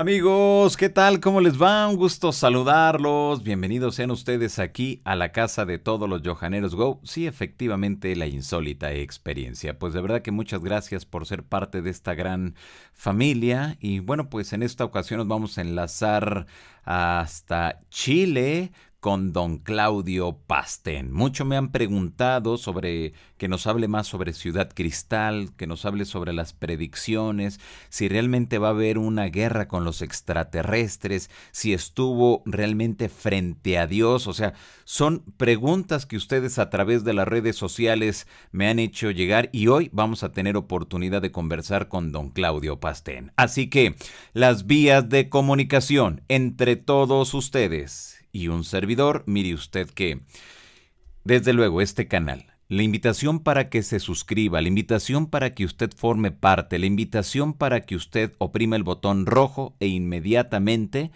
Amigos, ¿qué tal? ¿Cómo les va? Un gusto saludarlos. Bienvenidos sean ustedes aquí a la casa de todos los Johaneros Go. Sí, efectivamente, la insólita experiencia. Pues de verdad que muchas gracias por ser parte de esta gran familia. Y bueno, pues en esta ocasión nos vamos a enlazar hasta Chile con don Claudio Pastén. Mucho me han preguntado sobre que nos hable más sobre Ciudad Cristal, que nos hable sobre las predicciones, si realmente va a haber una guerra con los extraterrestres, si estuvo realmente frente a Dios, o sea, son preguntas que ustedes a través de las redes sociales me han hecho llegar y hoy vamos a tener oportunidad de conversar con don Claudio Pastén. Así que las vías de comunicación entre todos ustedes y un servidor, mire usted que, desde luego, este canal, la invitación para que se suscriba, la invitación para que usted forme parte, la invitación para que usted oprima el botón rojo e inmediatamente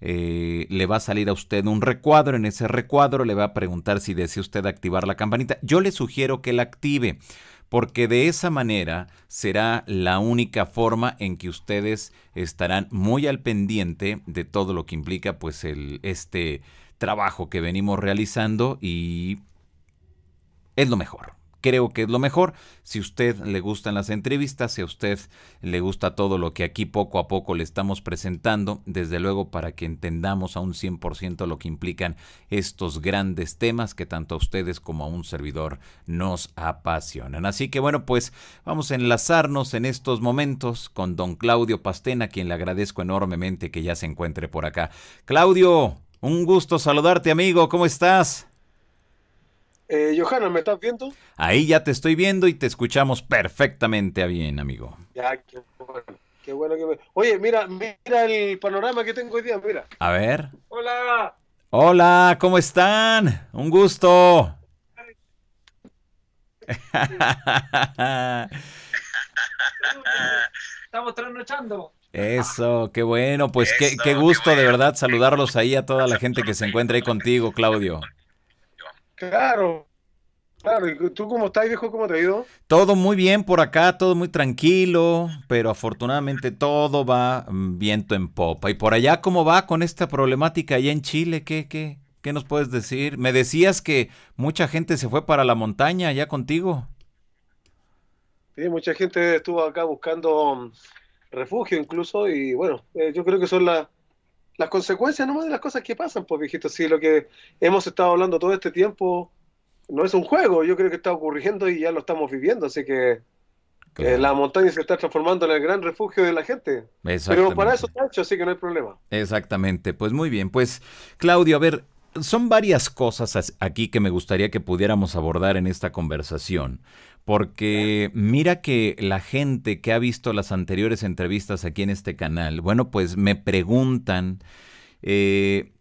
eh, le va a salir a usted un recuadro. En ese recuadro le va a preguntar si desea usted activar la campanita. Yo le sugiero que la active porque de esa manera será la única forma en que ustedes estarán muy al pendiente de todo lo que implica pues este trabajo que venimos realizando y es lo mejor creo que es lo mejor. Si a usted le gustan las entrevistas, si a usted le gusta todo lo que aquí poco a poco le estamos presentando, desde luego para que entendamos a un 100% lo que implican estos grandes temas que tanto a ustedes como a un servidor nos apasionan. Así que bueno, pues vamos a enlazarnos en estos momentos con don Claudio Pastena, a quien le agradezco enormemente que ya se encuentre por acá. Claudio, un gusto saludarte amigo, ¿cómo estás? Eh, Johanna, ¿me estás viendo? Ahí ya te estoy viendo y te escuchamos perfectamente a bien, amigo. Ya, qué bueno. Qué bueno Oye, mira, mira el panorama que tengo hoy día, mira. A ver. Hola. Hola, ¿cómo están? Un gusto. Estamos trasnochando. Eso, qué bueno. Pues qué, gusto de verdad saludarlos ahí a toda la gente que se encuentra ahí contigo, Claudio. Claro, Claro, ¿y tú cómo estás, viejo? ¿Cómo te ha ido? Todo muy bien por acá, todo muy tranquilo, pero afortunadamente todo va mm, viento en popa. ¿Y por allá cómo va con esta problemática allá en Chile? ¿Qué, qué, qué nos puedes decir? Me decías que mucha gente se fue para la montaña allá contigo. Sí, mucha gente estuvo acá buscando mm, refugio incluso y bueno, eh, yo creo que son las las consecuencias nomás de las cosas que pasan, pues viejito, si lo que hemos estado hablando todo este tiempo no es un juego, yo creo que está ocurriendo y ya lo estamos viviendo, así que eh, la montaña se está transformando en el gran refugio de la gente. Pero para eso está hecho, así que no hay problema. Exactamente, pues muy bien, pues Claudio, a ver, son varias cosas aquí que me gustaría que pudiéramos abordar en esta conversación porque mira que la gente que ha visto las anteriores entrevistas aquí en este canal, bueno, pues me preguntan eh,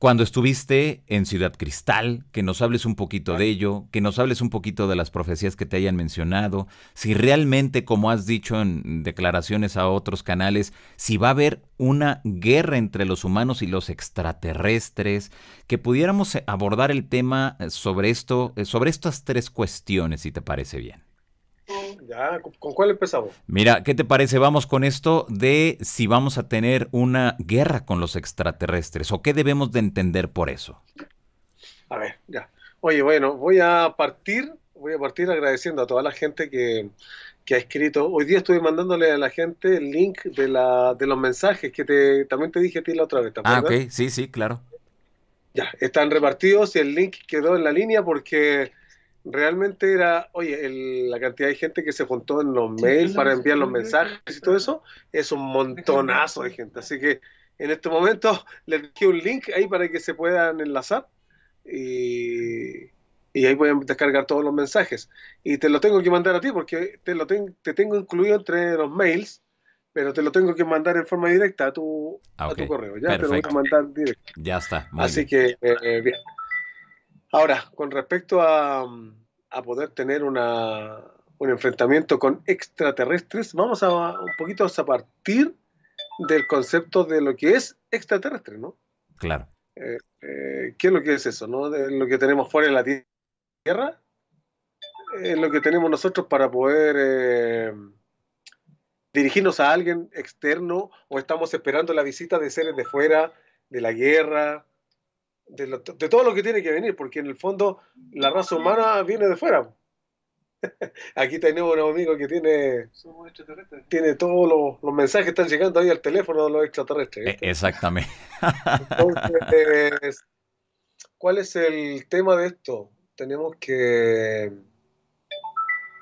cuando estuviste en Ciudad Cristal, que nos hables un poquito de ello, que nos hables un poquito de las profecías que te hayan mencionado, si realmente, como has dicho en declaraciones a otros canales, si va a haber una guerra entre los humanos y los extraterrestres, que pudiéramos abordar el tema sobre esto, sobre estas tres cuestiones, si te parece bien. Ah, ¿con cuál empezamos? Mira, ¿qué te parece? Vamos con esto de si vamos a tener una guerra con los extraterrestres o qué debemos de entender por eso. A ver, ya. Oye, bueno, voy a partir, voy a partir agradeciendo a toda la gente que, ha escrito. Hoy día estuve mandándole a la gente el link de, la, de los mensajes que te, también te dije a ti la otra vez. Ah, ok, sí, sí, claro. Ya, están repartidos y el link quedó en la línea porque realmente era, oye, la cantidad de gente que se juntó en los mails para enviar los mensajes y todo eso, es un montonazo de gente. Así que en este momento les dejé un link ahí para que se puedan enlazar y, ahí pueden descargar todos los mensajes. Y te lo tengo que mandar a ti porque te lo te tengo incluido entre los mails. Pero te lo tengo que mandar en forma directa a tu, ah, a tu correo. Ya te lo voy a mandar directo. Ya está. Así que, eh, bien. Ahora, con respecto a, poder tener una, un enfrentamiento con extraterrestres, vamos a un poquito a partir del concepto de lo que es extraterrestre, ¿no? Claro. Eh, eh, ¿Qué es lo que es eso, no? lo que tenemos fuera de la Tierra, eh, lo que tenemos nosotros para poder dirigirnos a alguien externo o estamos esperando la visita de seres de fuera, de la guerra, de, todo lo que tiene que venir, porque en el fondo la raza humana viene de fuera. Aquí tenemos un amigo que tiene, tiene todos los, mensajes que están llegando ahí al teléfono de los extraterrestres. E, exactamente. Entonces, ¿cuál es el tema de esto? Tenemos que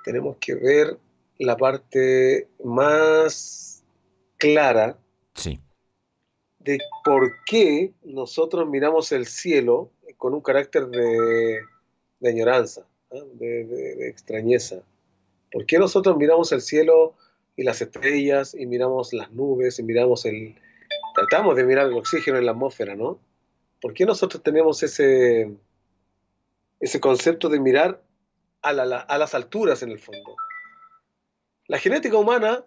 tenemos que ver la parte más clara sí de por qué nosotros miramos el cielo con un carácter de, de añoranza, ¿ah? de, extrañeza. ¿Por qué nosotros miramos el cielo y las estrellas y miramos las nubes y miramos el... Tratamos de mirar el oxígeno en la atmósfera, ¿no? ¿Por qué nosotros tenemos ese, ese concepto de mirar a las alturas en el fondo? La genética humana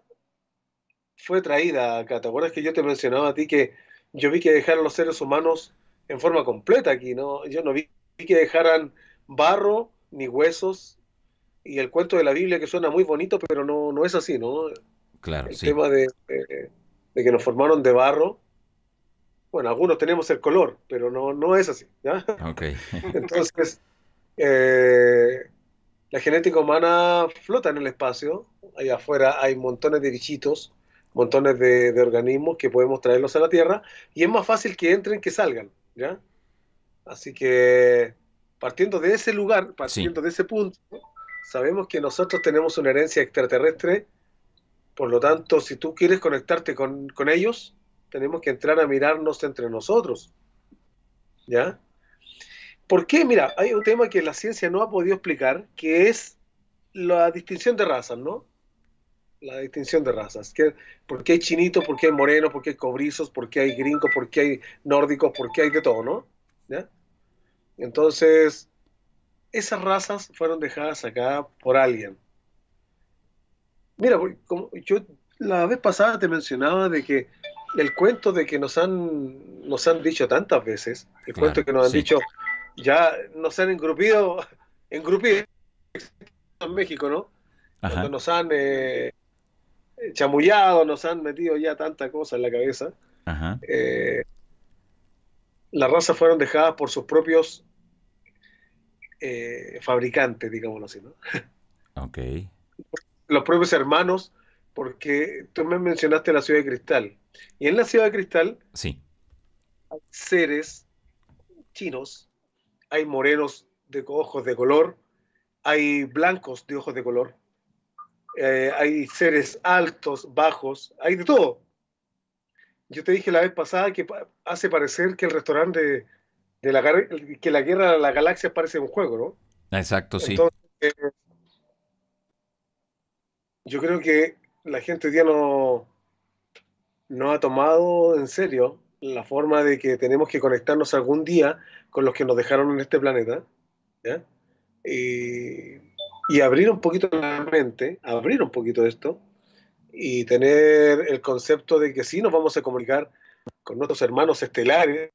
fue traída acá. ¿Te acuerdas que yo te mencionaba a ti que yo vi que dejaron los seres humanos en forma completa aquí? ¿no? Yo no vi, que dejaran barro ni huesos y el cuento de la Biblia que suena muy bonito, pero no, no es así, ¿no? Claro, el tema de, de, que nos formaron de barro. Bueno, algunos tenemos el color, pero no, no es así. ¿ya? Entonces, eh, la genética humana flota en el espacio. Allá afuera hay montones de bichitos montones de, organismos que podemos traerlos a la Tierra y es más fácil que entren que salgan, ¿ya? Así que partiendo de ese lugar, partiendo de ese punto, sabemos que nosotros tenemos una herencia extraterrestre, por lo tanto, si tú quieres conectarte con, con ellos, tenemos que entrar a mirarnos entre nosotros, ¿ya? ¿Por qué? Mira, hay un tema que la ciencia no ha podido explicar, que es la distinción de razas, ¿no? la distinción de razas. que ¿Por qué hay chinitos? ¿Por qué hay morenos? ¿Por qué hay cobrizos? ¿Por qué hay gringos? ¿Por qué hay nórdicos? ¿Por qué hay de todo, no? Entonces, esas razas fueron dejadas acá por alguien. Mira, como yo la vez pasada te mencionaba de que el cuento de que nos han, nos han dicho tantas veces, el cuento que nos han dicho, ya nos han engrupido, engrupido en México, ¿no? nos han eh, chamullado, nos han metido ya tanta cosa en la cabeza. Eh, las razas fueron dejadas por sus propios eh, fabricantes, digámoslo así, ¿no? Los propios hermanos, porque tú me mencionaste la ciudad de cristal. Y en la ciudad de cristal sí. hay seres chinos, hay morenos de ojos de color, hay blancos de ojos de color, eh, hay seres altos, bajos, hay de todo. Yo te dije la vez pasada que hace parecer que el restaurante de, la, que la guerra de la galaxia parece un juego, ¿no? Exacto, sí. Eh, yo creo que la gente hoy día no, no ha tomado en serio la forma de que tenemos que conectarnos algún día con los que nos dejaron en este planeta. Y y abrir un poquito la mente, abrir un poquito esto y tener el concepto de que sí nos vamos a comunicar con nuestros hermanos estelares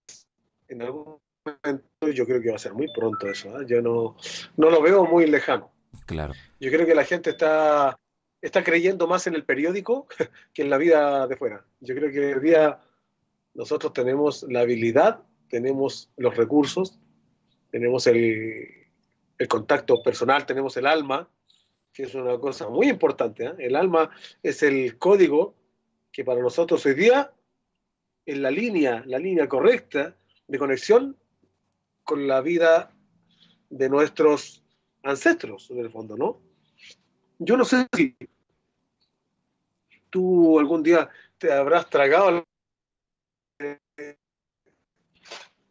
en algún momento, yo creo que va a ser muy pronto eso, ¿eh? yo no, no lo veo muy lejano. Claro. Yo creo que la gente está, está creyendo más en el periódico que en la vida de fuera. Yo creo que hoy día nosotros tenemos la habilidad, tenemos los recursos, tenemos el, el contacto personal, tenemos el alma, que es una cosa muy importante. ¿eh? El alma es el código que para nosotros hoy día es la línea, la línea correcta de conexión con la vida de nuestros ancestros, en el fondo, ¿no? Yo no sé si tú algún día te habrás tragado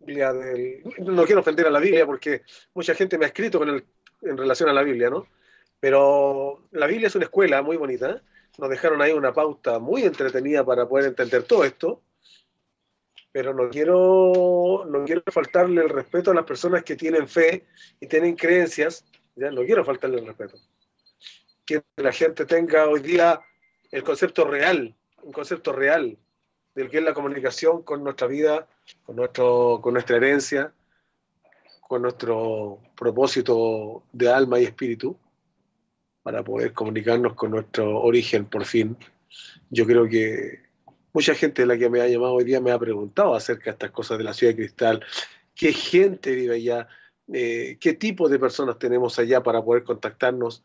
No quiero ofender a la Biblia porque mucha gente me ha escrito en relación a la Biblia, ¿no? Pero la Biblia es una escuela muy bonita. Nos dejaron ahí una pauta muy entretenida para poder entender todo esto. Pero no quiero, no quiero faltarle el respeto a las personas que tienen fe y tienen creencias. Ya no quiero faltarle el respeto. Que la gente tenga hoy día el concepto real, un concepto real del que es la comunicación con nuestra vida, con, nuestro, con nuestra herencia, con nuestro propósito de alma y espíritu, para poder comunicarnos con nuestro origen por fin. Yo creo que mucha gente de la que me ha llamado hoy día me ha preguntado acerca de estas cosas de la ciudad de cristal, qué gente vive allá, eh, qué tipo de personas tenemos allá para poder contactarnos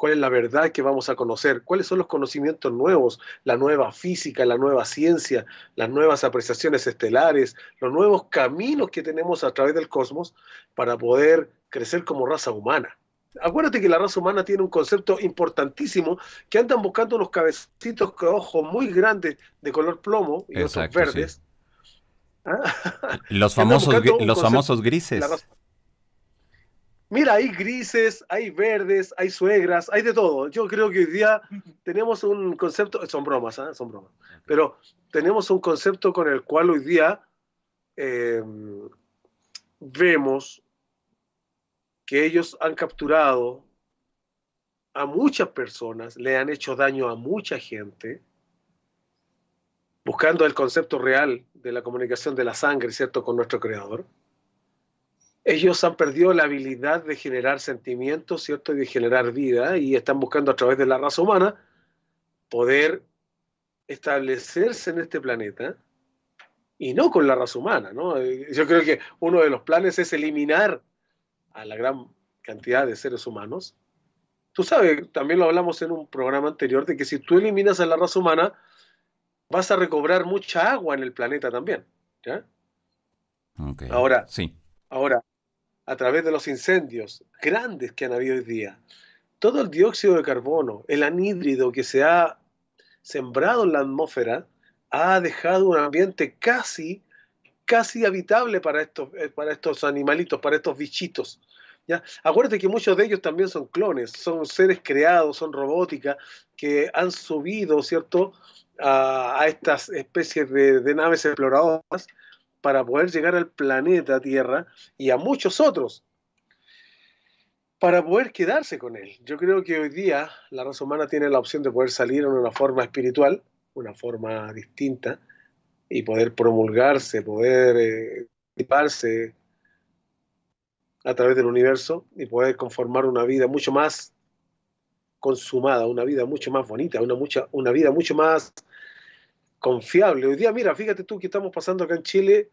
cuál es la verdad que vamos a conocer, cuáles son los conocimientos nuevos, la nueva física, la nueva ciencia, las nuevas apreciaciones estelares, los nuevos caminos que tenemos a través del cosmos para poder crecer como raza humana. Acuérdate que la raza humana tiene un concepto importantísimo que andan buscando unos cabecitos con ojos muy grandes de color plomo y otros verdes. Ah, los, famosos, los famosos grises. Mira, hay grises, hay verdes, hay suegras, hay de todo. Yo creo que hoy día tenemos un concepto, son bromas, ¿ah? son bromas, pero tenemos un concepto con el cual hoy día eh, vemos que ellos han capturado a muchas personas, le han hecho daño a mucha gente, buscando el concepto real de la comunicación de la sangre, ¿cierto?, con nuestro creador ellos han perdido la habilidad de generar sentimientos, ¿cierto? Y de generar vida, y están buscando a través de la raza humana poder establecerse en este planeta y no con la raza humana, ¿no? Eh, yo creo que uno de los planes es eliminar a la gran cantidad de seres humanos. Tú sabes, también lo hablamos en un programa anterior, de que si tú eliminas a la raza humana, vas a recobrar mucha agua en el planeta también. ¿ya? Ahora, sí. Ahora, a través de los incendios grandes que han habido hoy día. Todo el dióxido de carbono, el anhídrido que se ha sembrado en la atmósfera, ha dejado un ambiente casi, casi habitable para estos, eh, para estos animalitos, para estos bichitos. ¿Ya? Acuérdate que muchos de ellos también son clones, son seres creados, son robótica, que han subido, ¿cierto?, a, estas especies de naves exploradoras para poder llegar al planeta Tierra y a muchos otros, para poder quedarse con él. Yo creo que hoy día la raza humana tiene la opción de poder salir en una forma espiritual, una forma distinta, y poder promulgarse, poder eh, equiparse a través del universo y poder conformar una vida mucho más consumada, una vida mucho más bonita, una, mucha, una vida mucho más confiable. Hoy día, mira, fíjate tú que estamos pasando acá en Chile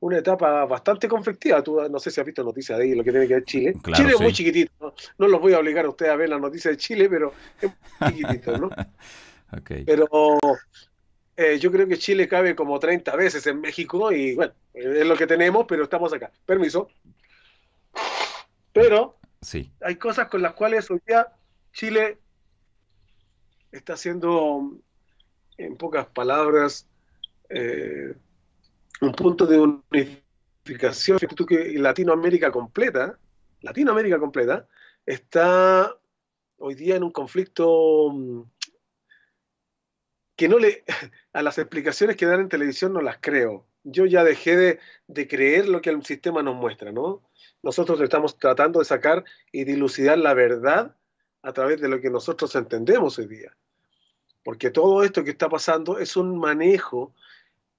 una etapa bastante conflictiva. Tú no sé si has visto noticias de ahí, lo que tiene que ver Chile. Chile es muy chiquitito. ¿no? los voy a obligar a ustedes a ver las noticias de Chile, pero es muy chiquitito, ¿no? Pero eh, yo creo que Chile cabe como 30 veces en México y bueno, es lo que tenemos, pero estamos acá. Permiso. Pero sí. hay cosas con las cuales hoy día Chile está siendo en pocas palabras, eh, un punto de unificación. que Latinoamérica completa, Latinoamérica completa, está hoy día en un conflicto mm, que no le. A las explicaciones que dan en televisión no las creo. Yo ya dejé de, de creer lo que el sistema nos muestra, ¿no? Nosotros estamos tratando de sacar y dilucidar la verdad a través de lo que nosotros entendemos hoy día porque todo esto que está pasando es un manejo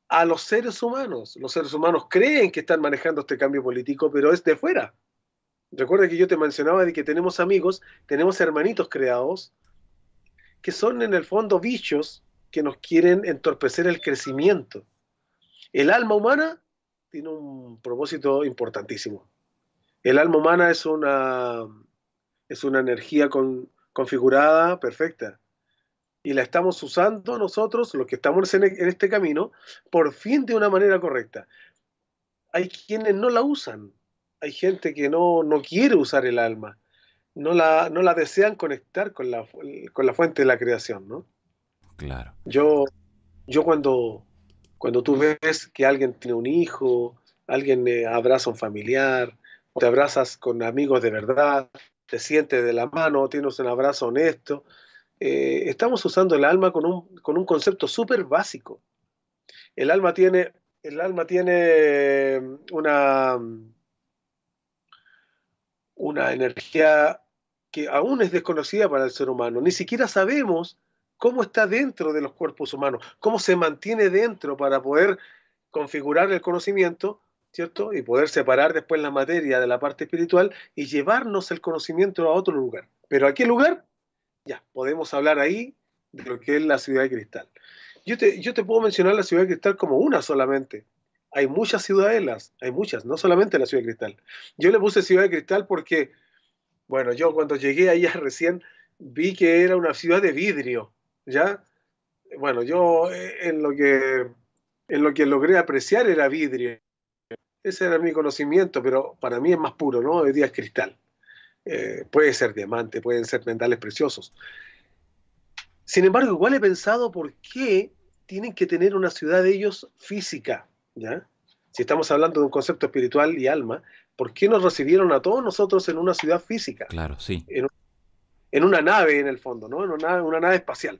a los seres humanos. Los seres humanos creen que están manejando este cambio político, pero es de fuera. Recuerda que yo te mencionaba de que tenemos amigos, tenemos hermanitos creados, que son en el fondo bichos que nos quieren entorpecer el crecimiento. El alma humana tiene un propósito importantísimo. El alma humana es una, es una energía configurada perfecta y la estamos usando nosotros, los que estamos e-, en, este camino, por fin de una manera correcta. Hay quienes no la usan, hay gente que no, quiere usar el alma, no la, no la desean conectar con la, fuente de la creación, ¿no? Claro. Yo, yo cuando, cuando tú ves que alguien tiene un hijo, alguien eh, abraza a un familiar, te abrazas con amigos de verdad, te sientes de la mano, tienes un abrazo honesto, eh, estamos usando el alma con un, concepto súper básico. El alma tiene, el alma tiene mm, una, mm, una energía que aún es desconocida para el ser humano. Ni siquiera sabemos cómo está dentro de los cuerpos humanos, cómo se mantiene dentro para poder configurar el conocimiento, ¿cierto? Y poder separar después la materia de la parte espiritual y llevarnos el conocimiento a otro lugar. ¿Pero a qué lugar? ya, podemos hablar ahí de lo que es la ciudad de cristal. Yo te, puedo mencionar la ciudad de cristal como una solamente. Hay muchas ciudadelas, hay muchas, no solamente la ciudad de cristal. Yo le puse ciudad de cristal porque, bueno, yo cuando llegué ahí recién vi que era una ciudad de vidrio, ¿ya? Bueno, yo eh, en lo que, en lo que logré apreciar era vidrio. Ese era mi conocimiento, pero para mí es más puro, ¿no? Hoy día es cristal. Eh, puede ser diamante, pueden ser mentales preciosos. Sin embargo, igual he pensado por qué tienen que tener una ciudad de ellos física, ¿ya? Si estamos hablando de un concepto espiritual y alma, ¿por qué nos recibieron a todos nosotros en una ciudad física? Claro, sí. En, una nave, en el fondo, ¿no? En una, nave espacial.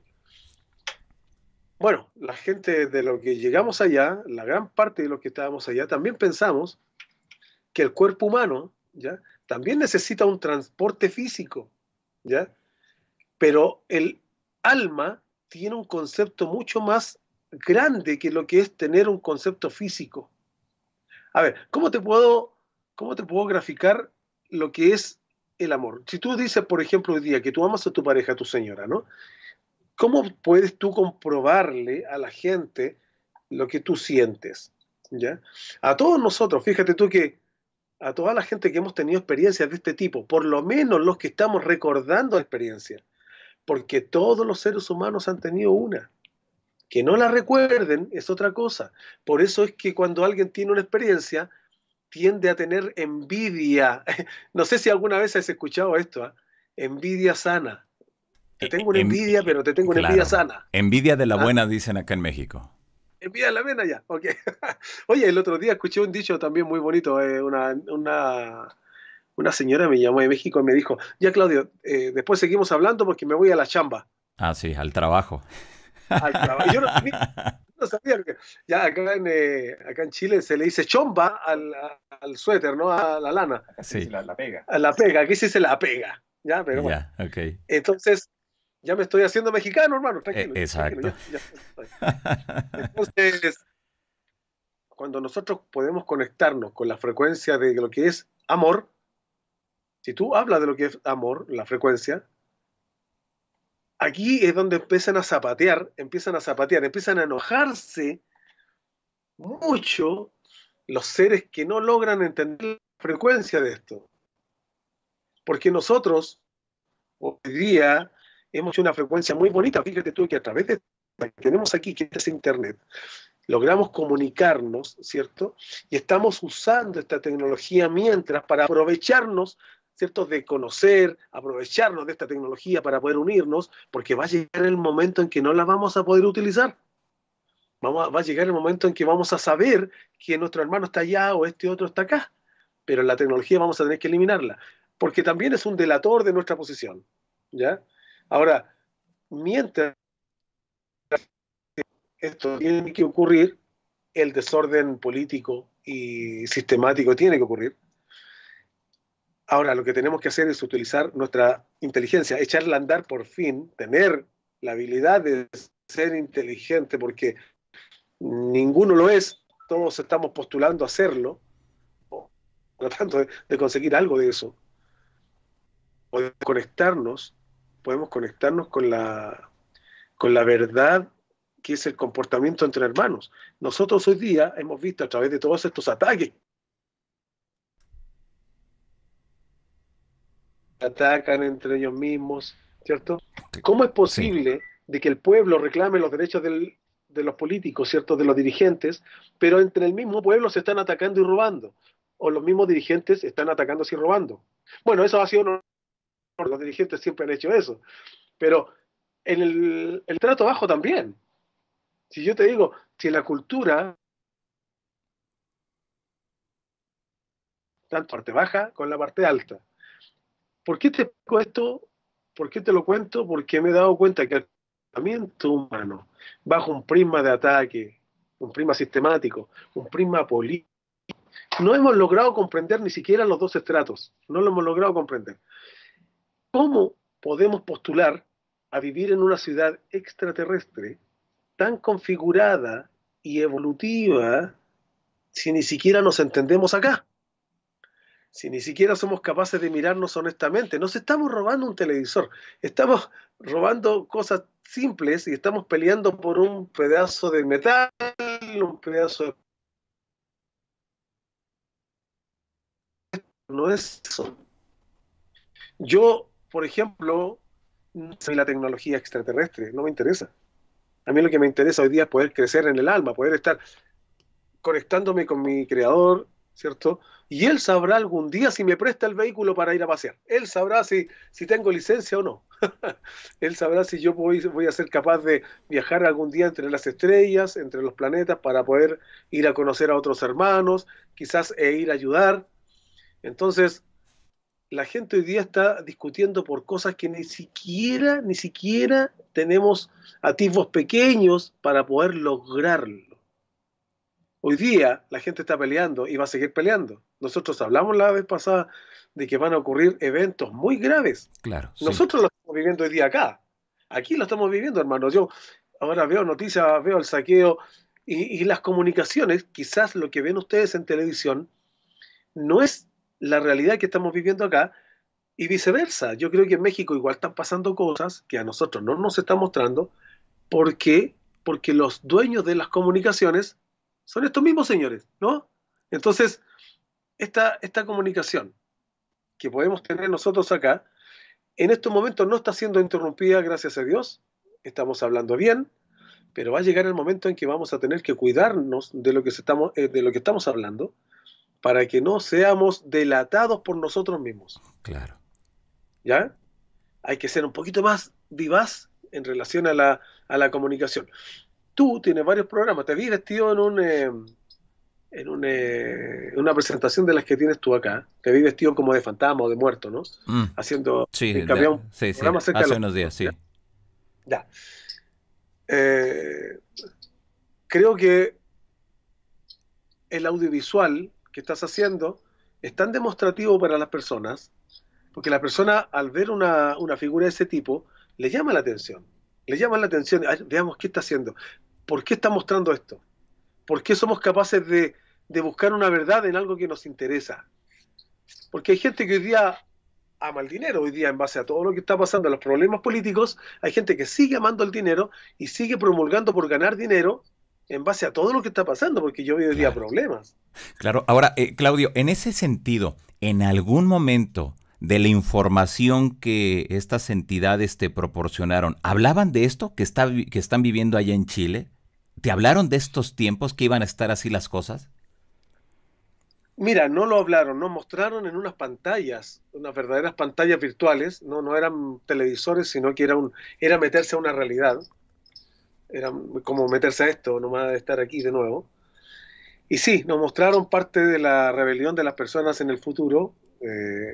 Bueno, la gente de lo que llegamos allá, la gran parte de los que estábamos allá, también pensamos que el cuerpo humano, ¿ya? también necesita un transporte físico, ¿ya? Pero el alma tiene un concepto mucho más grande que lo que es tener un concepto físico. A ver, ¿cómo te puedo, cómo te puedo graficar lo que es el amor? Si tú dices, por ejemplo, hoy día que tú amas a tu pareja, a tu señora, ¿no? ¿Cómo puedes tú comprobarle a la gente lo que tú sientes? ¿Ya? A todos nosotros, fíjate tú que a toda la gente que hemos tenido experiencias de este tipo, por lo menos los que estamos recordando experiencias, porque todos los seres humanos han tenido una. Que no la recuerden es otra cosa. Por eso es que cuando alguien tiene una experiencia, tiende a tener envidia. No sé si alguna vez has escuchado esto, ¿ah? envidia sana. Te eh, tengo una envidia, pero te tengo una envidia sana. Envidia de la ¿Ah? buena, dicen acá en México envía la vena ya, ok. Oye, el otro día escuché un dicho también muy bonito, eh, una, una, señora me llamó de México y me dijo, ya Claudio, eh, después seguimos hablando porque me voy a la chamba. Ah, sí, al trabajo. Al trabajo. Yo no, sabía que, ya eh, acá en, Chile se le dice chomba al, suéter, ¿no? A la lana. Sí. La, la, pega. A la pega, aquí sí se la pega. Ya, pero bueno. okay. Entonces, ya me estoy haciendo mexicano, hermano, e, tranquilo. exacto. Entonces, cuando nosotros podemos conectarnos con la frecuencia de lo que es amor, si tú hablas de lo que es amor, la frecuencia, aquí es donde empiezan a zapatear, empiezan a zapatear, empiezan a enojarse mucho los seres que no logran entender la frecuencia de esto. Porque nosotros hoy día hemos hecho una frecuencia muy bonita. Fíjate tú que a través de que tenemos aquí, que es Internet, logramos comunicarnos, ¿cierto? Y estamos usando esta tecnología mientras para aprovecharnos, ¿cierto? De conocer, aprovecharnos de esta tecnología para poder unirnos, porque va a llegar el momento en que no la vamos a poder utilizar. Vamos va a llegar el momento en que vamos a saber que nuestro hermano está allá o este otro está acá, pero la tecnología vamos a tener que eliminarla, porque también es un delator de nuestra posición, ¿ya? Ahora, mientras esto tiene que ocurrir, el desorden político y sistemático tiene que ocurrir. Ahora, lo que tenemos que hacer es utilizar nuestra inteligencia, echarla a andar por fin, tener la habilidad de ser inteligente, porque ninguno lo es, todos estamos postulando a hacerlo, tratando de conseguir algo de eso, o de conectarnos podemos conectarnos con la, con la verdad que es el comportamiento entre hermanos. Nosotros hoy día hemos visto a través de todos estos ataques atacan entre ellos mismos, ¿cierto? ¿Cómo es posible de que el pueblo reclame los derechos de los políticos, ¿cierto? De los dirigentes, pero entre el mismo pueblo se están atacando y robando, o los mismos dirigentes están atacándose y robando. Bueno, eso ha sido los dirigentes siempre han hecho eso. Pero en el, trato bajo también. Si yo te digo, si la cultura, tanto parte baja con la parte alta. ¿Por qué te digo esto? ¿Por qué te lo cuento? Porque me he dado cuenta que el tratamiento humano, bajo un prisma de ataque, un prisma sistemático, un prisma político, no hemos logrado comprender ni siquiera los dos estratos, no lo hemos logrado comprender. ¿Cómo podemos postular a vivir en una ciudad extraterrestre tan configurada y evolutiva si ni siquiera nos entendemos acá? Si ni siquiera somos capaces de mirarnos honestamente, nos estamos robando un televisor, estamos robando cosas simples y estamos peleando por un pedazo de metal, un pedazo de no es eso. Yo por ejemplo, no soy la tecnología extraterrestre, no me interesa. A mí lo que me interesa hoy día es poder crecer en el alma, poder estar conectándome con mi creador, ¿cierto? Y él sabrá algún día si me presta el vehículo para ir a pasear. Él sabrá si, si tengo licencia o no. él sabrá si yo voy a ser capaz de viajar algún día entre las estrellas, entre los planetas, para poder ir a conocer a otros hermanos, quizás e ir a ayudar. Entonces, la gente hoy día está discutiendo por cosas que ni siquiera, ni siquiera tenemos atisbos pequeños para poder lograrlo. Hoy día la gente está peleando y va a seguir peleando. Nosotros hablamos la vez pasada de que van a ocurrir eventos muy graves. Claro. Nosotros lo estamos viviendo hoy día acá. Aquí lo estamos viviendo, hermano. Yo ahora veo noticias, veo el saqueo y las comunicaciones. Quizás lo que ven ustedes en televisión no es la realidad que estamos viviendo acá y viceversa. Yo creo que en México igual están pasando cosas que a nosotros no nos están mostrando. porque Porque los dueños de las comunicaciones son estos mismos señores, ¿no? Entonces, esta, esta comunicación que podemos tener nosotros acá, en estos momentos no está siendo interrumpida, gracias a Dios. Estamos hablando bien, pero va a llegar el momento en que vamos a tener que cuidarnos de lo que, estamos, eh, de lo que estamos hablando para que no seamos delatados por nosotros mismos. Claro. ¿Ya? Hay que ser un poquito más vivaz en relación a la, comunicación. Tú tienes varios programas, te vi vestido en un... Eh, en eh, una presentación de las que tienes tú acá, te vi vestido como de fantasma o de muerto, ¿no? Mm. Haciendo sí, sí, sí. Hace unos días, sí. Ya. Eh, creo que el audiovisual que estás haciendo es tan demostrativo para las personas, porque la persona al ver una, figura de ese tipo le llama la atención, le llama la atención, veamos qué está haciendo, por qué está mostrando esto, por qué somos capaces de, de buscar una verdad en algo que nos interesa. Porque hay gente que hoy día ama el dinero, hoy día en base a todo lo que está pasando, a los problemas políticos, hay gente que sigue amando el dinero y sigue promulgando por ganar dinero en base a todo lo que está pasando, porque yo viviría problemas. Claro, ahora, eh, Claudio, en ese sentido, en algún momento de la información que estas entidades te proporcionaron, ¿hablaban de esto que, está, que están viviendo allá en Chile? ¿Te hablaron de estos tiempos que iban a estar así las cosas? Mira, no lo hablaron, nos mostraron en unas pantallas, unas verdaderas pantallas virtuales, no, no eran televisores, sino que era, un, era meterse a una realidad era como meterse a esto, nomás de estar aquí de nuevo. Y sí, nos mostraron parte de la rebelión de las personas en el futuro, eh,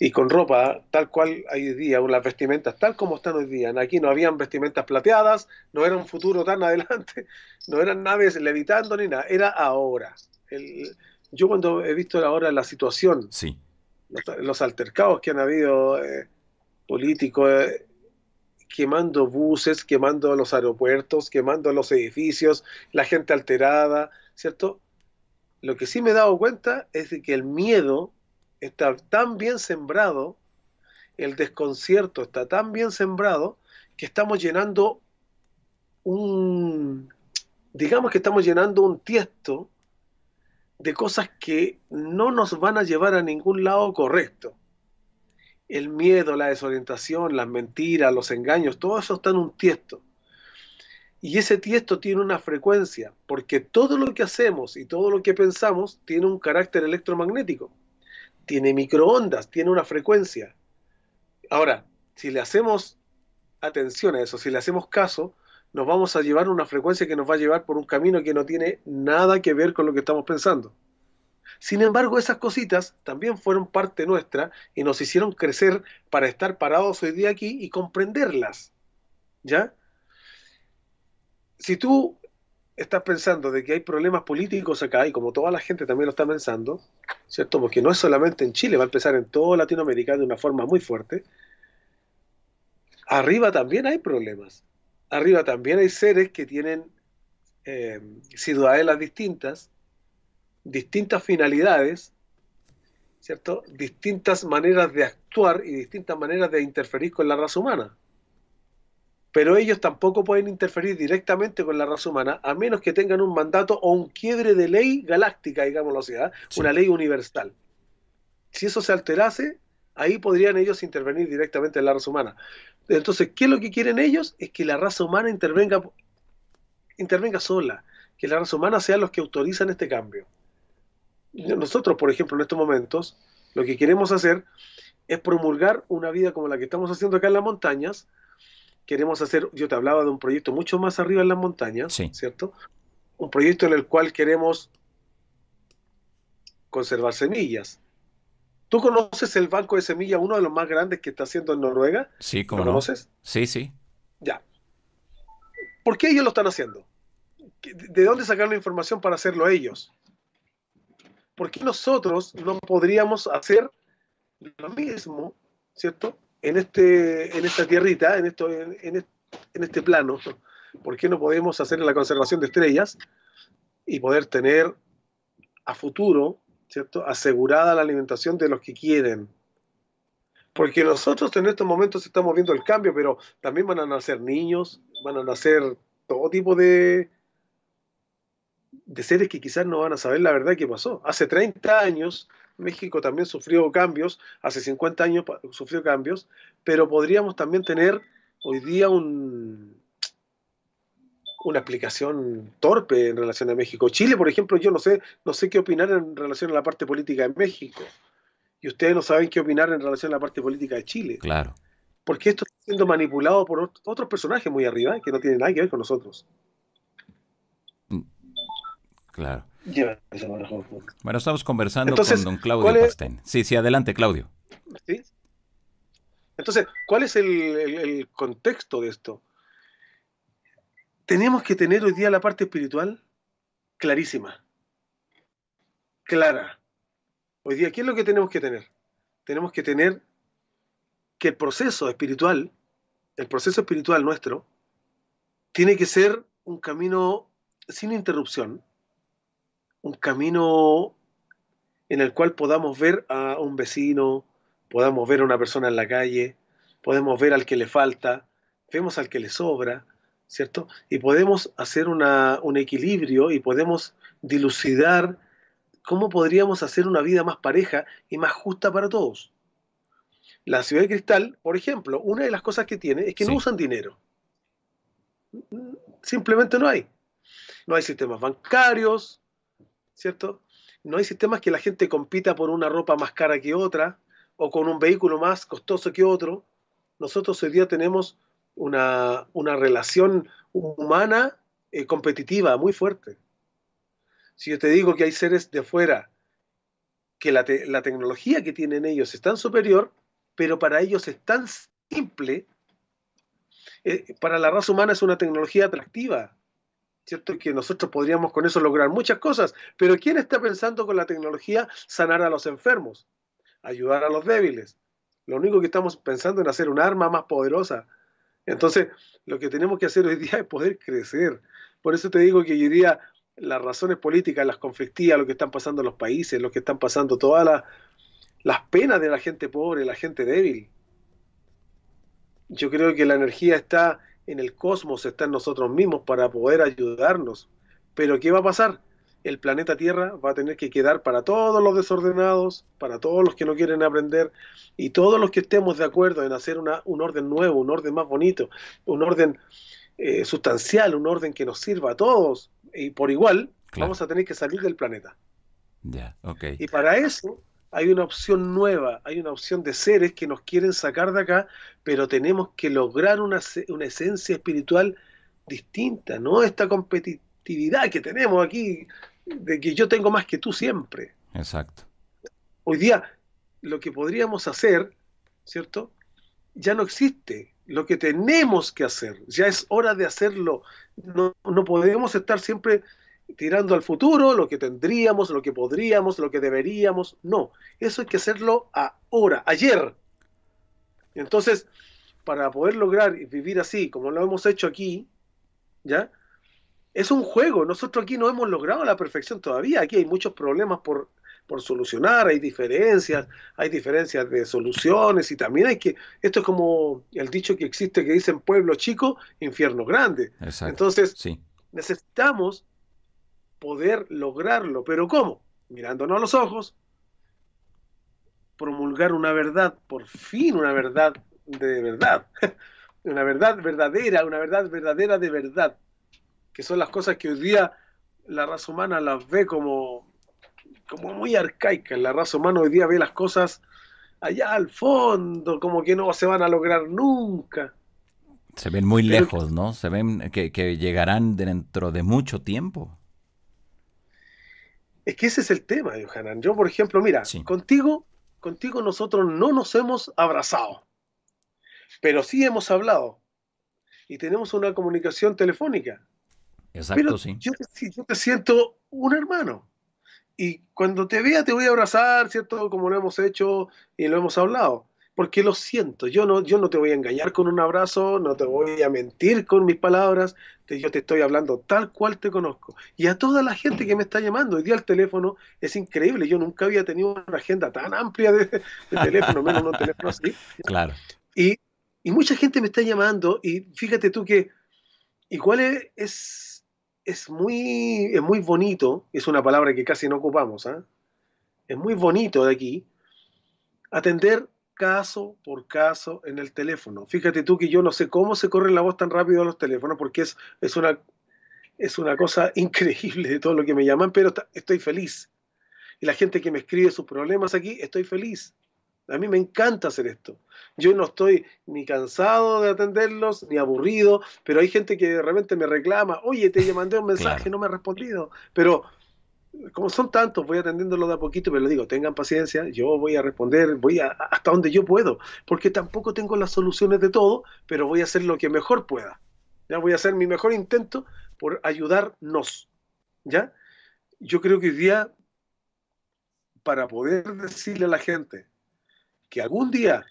y con ropa tal cual hay hoy día, o las vestimentas tal como están hoy día. Aquí no habían vestimentas plateadas, no era un futuro tan adelante, no eran naves levitando ni nada, era ahora. El, yo cuando he visto ahora la situación, sí. los, altercados que han habido eh, políticos, eh, quemando buses, quemando los aeropuertos, quemando los edificios, la gente alterada, ¿cierto? Lo que sí me he dado cuenta es que el miedo está tan bien sembrado, el desconcierto está tan bien sembrado, que estamos llenando un, digamos que estamos llenando un tiesto de cosas que no nos van a llevar a ningún lado correcto el miedo, la desorientación, las mentiras, los engaños, todo eso está en un tiesto. Y ese tiesto tiene una frecuencia, porque todo lo que hacemos y todo lo que pensamos tiene un carácter electromagnético, tiene microondas, tiene una frecuencia. Ahora, si le hacemos atención a eso, si le hacemos caso, nos vamos a llevar una frecuencia que nos va a llevar por un camino que no tiene nada que ver con lo que estamos pensando. Sin embargo, esas cositas también fueron parte nuestra y nos hicieron crecer para estar parados hoy día aquí y comprenderlas. ¿Ya? Si tú estás pensando de que hay problemas políticos acá, y como toda la gente también lo está pensando, ¿cierto? Porque no es solamente en Chile, va a empezar en toda Latinoamérica de una forma muy fuerte. Arriba también hay problemas. Arriba también hay seres que tienen eh, distintas, distintas finalidades, ¿cierto? Distintas maneras de actuar y distintas maneras de interferir con la raza humana. Pero ellos tampoco pueden interferir directamente con la raza humana a menos que tengan un mandato o un quiebre de ley galáctica, digámoslo así, ¿ah? una ley universal. Si eso se alterase, ahí podrían ellos intervenir directamente en la raza humana. Entonces, ¿qué es lo que quieren ellos? Es que la raza humana intervenga, intervenga sola, que la raza humana sea los que autorizan este cambio. Nosotros, por ejemplo, en estos momentos, lo que queremos hacer es promulgar una vida como la que estamos haciendo acá en las montañas. Queremos hacer, yo te hablaba de un proyecto mucho más arriba en las montañas, ¿cierto? Un proyecto en el cual queremos conservar semillas. ¿Tú conoces el banco de semillas, uno de los más grandes que está haciendo en Noruega? Sí, conoces? Sí, sí. Ya. ¿Por qué ellos lo están haciendo? ¿De dónde sacaron la información para hacerlo ellos? ¿por qué nosotros no podríamos hacer lo mismo, ¿cierto? En, este, en esta tierrita, en, esto, en, este plano. ¿Por qué no podemos hacer la conservación de estrellas y poder tener a futuro, ¿cierto? Asegurada la alimentación de los que quieren. Porque nosotros en estos momentos estamos viendo el cambio, pero también van a nacer niños, van a nacer todo tipo de, de seres que quizás no van a saber la verdad que pasó. Hace 30 años México también sufrió cambios, hace 50 años sufrió cambios, pero podríamos también tener hoy día un, una explicación torpe en relación a México. Chile, por ejemplo, yo no sé, no sé qué opinar en relación a la parte política de México. Y ustedes no saben qué opinar en relación a la parte política de Chile. Claro. Porque esto está siendo manipulado por otros personajes muy arriba que no tienen nada que ver con nosotros. Claro. bueno, estamos conversando con don Claudio Pastén. Sí, sí, adelante, Claudio. Entonces, ¿cuál es el contexto de esto? Tenemos que tener hoy día la parte espiritual clarísima, clara. Hoy día, ¿qué es lo que tenemos que tener? Tenemos que tener que el proceso espiritual, el proceso espiritual nuestro, tiene que ser un camino sin interrupción, un camino en el cual podamos ver a un vecino, podamos ver a una persona en la calle, podemos ver al que le falta, vemos al que le sobra, ¿cierto? Y podemos hacer un equilibrio y podemos dilucidar cómo podríamos hacer una vida más pareja y más justa para todos. La ciudad de cristal, por ejemplo, una de las cosas que tiene es que no usan dinero. Simplemente no hay. No hay sistemas bancarios, ¿cierto? No hay sistemas que la gente compita por una ropa más cara que otra o con un vehículo más costoso que otro. Nosotros hoy día tenemos una, relación humana eh, competitiva muy fuerte. Si yo te digo que hay seres de fuera, que la, tecnología que tienen ellos es tan superior, pero para ellos es tan simple, eh, para la raza humana es una tecnología atractiva, ¿cierto? Que nosotros podríamos con eso lograr muchas cosas, pero ¿quién está pensando con la tecnología sanar a los enfermos, ayudar a los débiles? Lo único que estamos pensando es hacer un arma más poderosa. Entonces, lo que tenemos que hacer hoy día es poder crecer. Por eso te digo que hoy día las razones políticas, las conflictivas, lo que están pasando en los países, lo que están pasando todas las, las penas de la gente pobre, la gente débil. Yo creo que la energía está en el cosmos, está en nosotros mismos para poder ayudarnos. Pero ¿qué va a pasar? El planeta Tierra va a tener que quedar para todos los desordenados, para todos los que no quieren aprender y todos los que estemos de acuerdo en hacer un orden nuevo, un orden más bonito, un orden eh, sustancial, un orden que nos sirva a todos y por igual, vamos a tener que salir del planeta. Ya, okay. Y para eso hay una opción nueva, hay una opción de seres que nos quieren sacar de acá, pero tenemos que lograr una, esencia espiritual distinta, no esta competitividad que tenemos aquí, de que yo tengo más que tú siempre. Exacto. Hoy día, lo que podríamos hacer, ¿cierto? Ya no existe. Lo que tenemos que hacer, ya es hora de hacerlo. No, no podemos estar siempre tirando al futuro, lo que tendríamos, lo que podríamos, lo que deberíamos. No, eso hay que hacerlo ahora, ayer. Entonces, para poder lograr vivir así, como lo hemos hecho aquí, ¿ya? Es un juego, nosotros aquí no hemos logrado la perfección todavía, aquí hay muchos problemas por, solucionar, hay diferencias, hay diferencias de soluciones y también hay que, esto es como el dicho que existe que dicen pueblo chico, infierno grande. Exacto, Entonces, necesitamos poder lograrlo. ¿Pero cómo? Mirándonos a los ojos, promulgar una verdad, por fin una verdad de verdad, una verdad verdadera, una verdad verdadera de verdad, que son las cosas que hoy día la raza humana las ve como, como muy arcaicas. La raza humana hoy día ve las cosas allá al fondo, como que no se van a lograr nunca. Se ven muy lejos, ¿no? Se ven que, que llegarán dentro de mucho tiempo. Es que ese es el tema, Johanan. Yo, por ejemplo, mira, contigo, contigo nosotros no nos hemos abrazado, pero sí hemos hablado y tenemos una comunicación telefónica. Exacto, sí. Yo, yo te siento un hermano y cuando te vea te voy a abrazar, ¿cierto? Como lo hemos hecho y lo hemos hablado. Porque lo siento, yo no, yo no te voy a engañar con un abrazo, no te voy a mentir con mis palabras, yo te estoy hablando tal cual te conozco. Y a toda la gente que me está llamando, hoy día el teléfono es increíble, yo nunca había tenido una agenda tan amplia de, teléfono, menos un teléfono así. Claro. Y, mucha gente me está llamando y fíjate tú que igual es, es, es, muy, muy bonito, es una palabra que casi no ocupamos, ¿ah? es muy bonito de aquí, atender caso por caso en el teléfono. Fíjate tú que yo no sé cómo se corre la voz tan rápido en los teléfonos, porque es, es, una, es una cosa increíble de todo lo que me llaman, pero estoy feliz. Y la gente que me escribe sus problemas aquí, estoy feliz. A mí me encanta hacer esto. Yo no estoy ni cansado de atenderlos, ni aburrido, pero hay gente que de repente me reclama, oye, te mandé un mensaje, y no me has respondido. Pero como son tantos, voy atendiéndolo de a poquito, pero les digo, tengan paciencia, yo voy a responder, voy hasta donde yo puedo, porque tampoco tengo las soluciones de todo, pero voy a hacer lo que mejor pueda. Ya voy a hacer mi mejor intento por ayudarnos. ¿Ya? Yo creo que hoy día para poder decirle a la gente que algún día,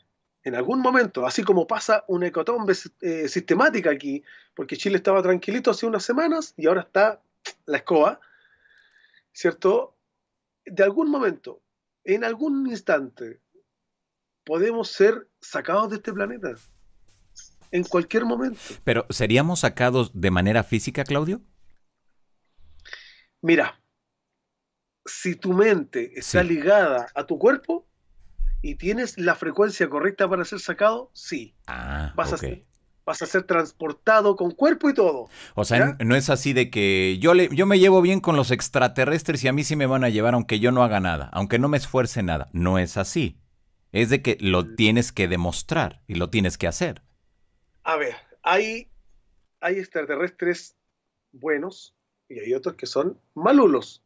en algún momento, así como pasa una ecotombe eh, sistemática aquí, porque Chile estaba tranquilito hace unas semanas y ahora está la escoba, ¿cierto? De algún momento, en algún instante, podemos ser sacados de este planeta. En cualquier momento. Pero, ¿seríamos sacados de manera física, Claudio? Mira, si tu mente está ligada a tu cuerpo y tienes la frecuencia correcta para ser sacado, sí. Ah, vas, a vas a ser transportado con cuerpo y todo. O sea, no es así de que yo, le, yo me llevo bien con los extraterrestres y a mí sí me van a llevar aunque yo no haga nada, aunque no me esfuerce nada. No es así. Es de que lo mm. tienes que demostrar y lo tienes que hacer. A ver, hay, hay extraterrestres buenos y hay otros que son malulos.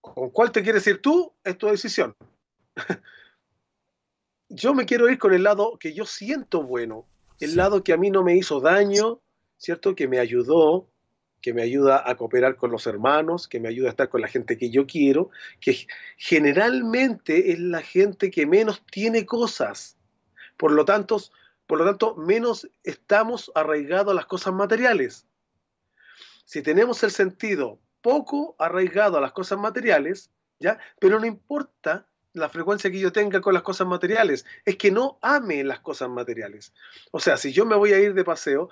¿Con cuál te quieres ir tú? Es tu decisión. yo me quiero ir con el lado que yo siento bueno, el lado que a mí no me hizo daño, ¿cierto? Que me ayudó, que me ayuda a cooperar con los hermanos, que me ayuda a estar con la gente que yo quiero, que generalmente es la gente que menos tiene cosas. Por lo tanto, por lo tanto menos estamos arraigados a las cosas materiales. Si tenemos el sentido poco arraigado a las cosas materiales, ¿ya? Pero no importa la frecuencia que yo tenga con las cosas materiales, es que no ame las cosas materiales. O sea, si yo me voy a ir de paseo,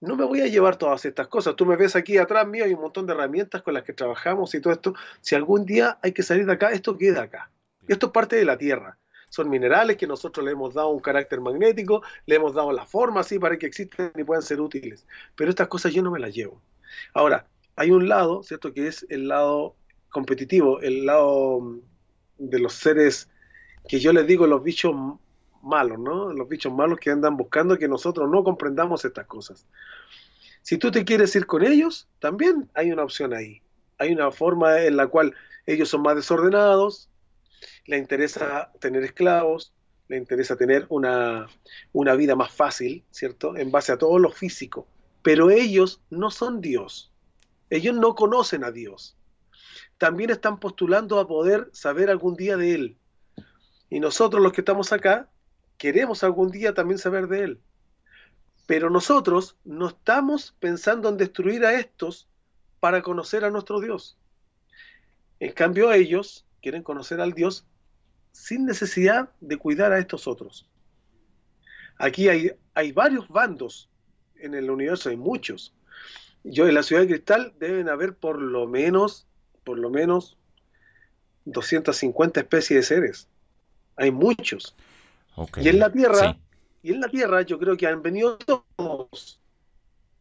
no me voy a llevar todas estas cosas. Tú me ves aquí atrás mío, hay un montón de herramientas con las que trabajamos y todo esto. Si algún día hay que salir de acá, esto queda acá. Esto es parte de la tierra. Son minerales que nosotros le hemos dado un carácter magnético, le hemos dado la forma así para que existen y puedan ser útiles. Pero estas cosas yo no me las llevo. Ahora, hay un lado, ¿cierto? Que es el lado competitivo, el lado mm, de los seres que yo les digo los bichos malos, ¿no? Los bichos malos que andan buscando que nosotros no comprendamos estas cosas. Si tú te quieres ir con ellos, también hay una opción ahí. Hay una forma en la cual ellos son más desordenados, le interesa tener esclavos, le interesa tener una, una vida más fácil, ¿cierto? En base a todo lo físico. Pero ellos no son Dios. Ellos no conocen a Dios también están postulando a poder saber algún día de Él. Y nosotros los que estamos acá, queremos algún día también saber de Él. Pero nosotros no estamos pensando en destruir a estos para conocer a nuestro Dios. En cambio, ellos quieren conocer al Dios sin necesidad de cuidar a estos otros. Aquí hay, hay varios bandos en el universo, hay muchos. Yo en la ciudad de Cristal deben haber por lo menos por lo menos 250 especies de seres. Hay muchos. Y en la Tierra, y en la Tierra yo creo que han venido todos.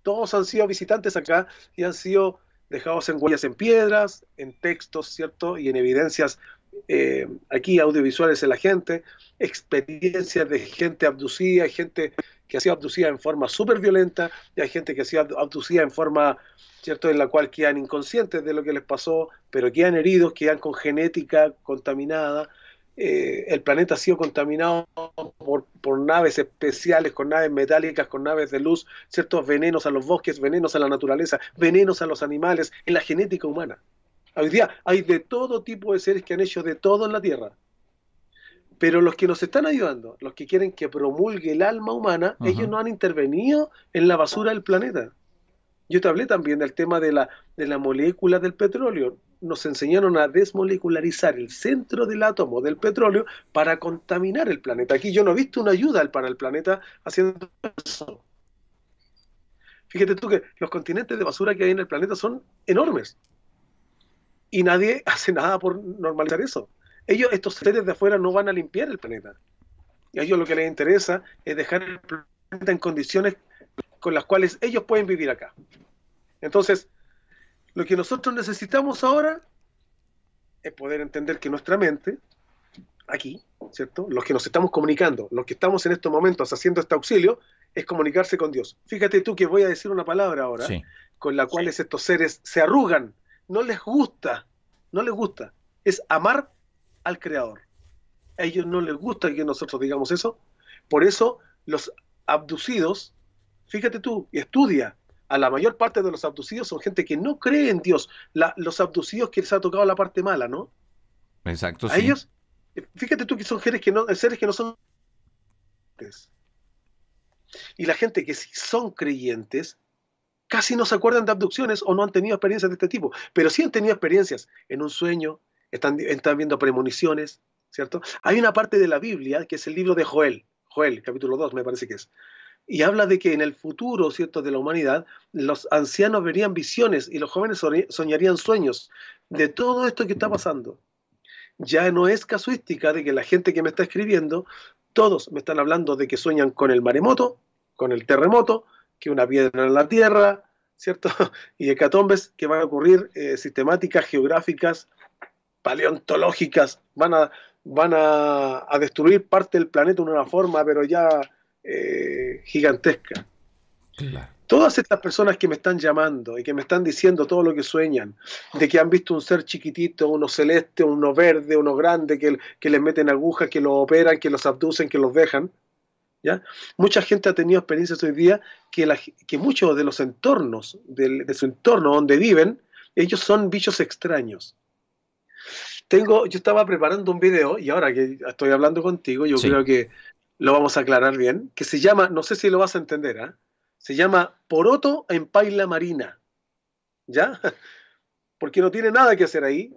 Todos han sido visitantes acá y han sido dejados en huellas en piedras, en textos, ¿cierto? Y en evidencias eh, aquí audiovisuales de la gente, experiencias de gente abducida, gente que ha sido abducida en forma súper violenta y hay gente que ha sido abducida en forma, ¿cierto?, en la cual quedan inconscientes de lo que les pasó, pero quedan heridos, quedan con genética contaminada. Eh, el planeta ha sido contaminado por, por, naves especiales, con naves metálicas, con naves de luz, ciertos venenos a los bosques, venenos a la naturaleza, venenos a los animales, en la genética humana. Hoy día hay de todo tipo de seres que han hecho de todo en la Tierra. Pero los que nos están ayudando, los que quieren que promulgue el alma humana, ellos no han intervenido en la basura del planeta. Yo te hablé también del tema de la, de la molécula del petróleo. Nos enseñaron a desmolecularizar el centro del átomo del petróleo para contaminar el planeta. Aquí yo no he visto una ayuda para el planeta haciendo eso. Fíjate tú que los continentes de basura que hay en el planeta son enormes. Y nadie hace nada por normalizar eso. Ellos, estos seres de afuera, no van a limpiar el planeta. Y a ellos lo que les interesa es dejar el planeta en condiciones con las cuales ellos pueden vivir acá. Entonces, lo que nosotros necesitamos ahora es poder entender que nuestra mente, aquí, ¿cierto? Los que nos estamos comunicando, los que estamos en estos momentos haciendo este auxilio, es comunicarse con Dios. Fíjate tú que voy a decir una palabra ahora, con la cual estos seres se arrugan, no les gusta, no les gusta, es amar al creador. A ellos no les gusta que nosotros digamos eso. Por eso los abducidos, fíjate tú, y estudia, a la mayor parte de los abducidos son gente que no cree en Dios. los abducidos que les ha tocado la parte mala, ¿no? Exacto. A ellos, fíjate tú que son seres que no, seres que no son creyentes. Y la gente que sí son creyentes casi no se acuerdan de abducciones o no han tenido experiencias de este tipo, pero sí han tenido experiencias en un sueño, están, viendo premoniciones, ¿cierto? Hay una parte de la Biblia que es el libro de Joel, Joel, capítulo 2 me parece que es, y habla de que en el futuro, ¿cierto?, de la humanidad, los ancianos verían visiones y los jóvenes soñarían sueños de todo esto que está pasando. Ya no es casuística de que la gente que me está escribiendo, todos me están hablando de que sueñan con el maremoto, con el terremoto, que una piedra en la tierra, ¿cierto? Y hecatombes que van a ocurrir eh, sistemáticas, geográficas, paleontológicas van a, van a, a destruir parte del planeta de una forma, pero ya eh, gigantesca. Todas estas personas que me están llamando y que me están diciendo todo lo que sueñan, de que han visto un ser chiquitito, uno celeste, uno verde, uno grande, que, que les meten agujas, que los operan, que los abducen, que los dejan, ¿ya? Mucha gente ha tenido experiencias hoy día que, la, que muchos de los entornos, de su entorno donde viven, ellos son bichos extraños. Tengo, yo estaba preparando un video y ahora que estoy hablando contigo, yo creo que lo vamos a aclarar bien, que se llama, no sé si lo vas a entender, ¿ah? se llama Poroto en Paila Marina. ¿Ya? Porque no tiene nada que hacer ahí.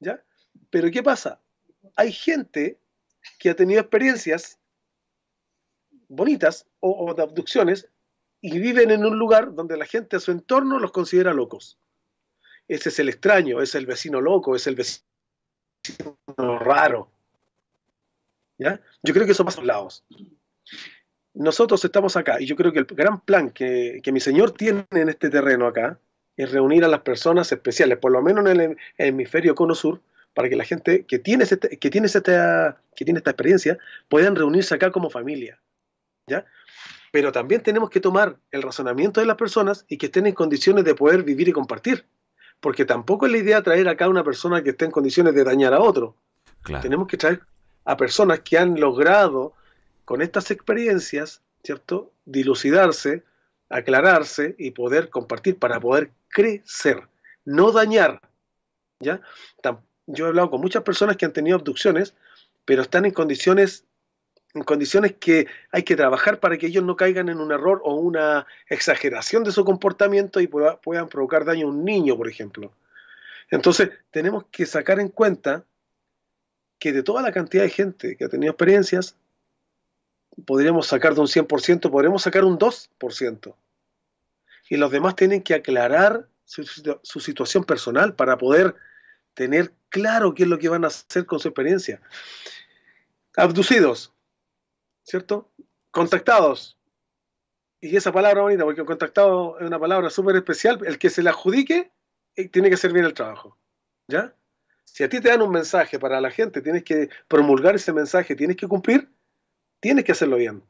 ¿Ya? Pero ¿qué pasa? Hay gente que ha tenido experiencias bonitas o de abducciones y viven en un lugar donde la gente a su entorno los considera locos ese es el extraño, es el vecino loco, es el vecino raro. ¿Ya? Yo creo que eso pasa a lados. Nosotros estamos acá y yo creo que el gran plan que, mi señor tiene en este terreno acá es reunir a las personas especiales, por lo menos en el, hemisferio cono sur, para que la gente que tiene, este, que, tiene esta, que tiene esta experiencia puedan reunirse acá como familia. ¿Ya? Pero también tenemos que tomar el razonamiento de las personas y que estén en condiciones de poder vivir y compartir porque tampoco es la idea traer acá a una persona que esté en condiciones de dañar a otro. Tenemos que traer a personas que han logrado con estas experiencias, ¿cierto? Dilucidarse, aclararse y poder compartir para poder crecer, no dañar. ¿ya? Yo he hablado con muchas personas que han tenido abducciones, pero están en condiciones en condiciones que hay que trabajar para que ellos no caigan en un error o una exageración de su comportamiento y puedan provocar daño a un niño, por ejemplo. Entonces, tenemos que sacar en cuenta que de toda la cantidad de gente que ha tenido experiencias, podríamos sacar de un 100%, podríamos sacar un 2%. Y los demás tienen que aclarar su, situación personal para poder tener claro qué es lo que van a hacer con su experiencia. Abducidos, ¿cierto? Contactados. Y esa palabra bonita, porque contactado es una palabra súper especial, el que se la adjudique eh, tiene que hacer bien el trabajo, ¿ya? Si a ti te dan un mensaje para la gente, tienes que promulgar ese mensaje, tienes que cumplir, tienes que hacerlo bien.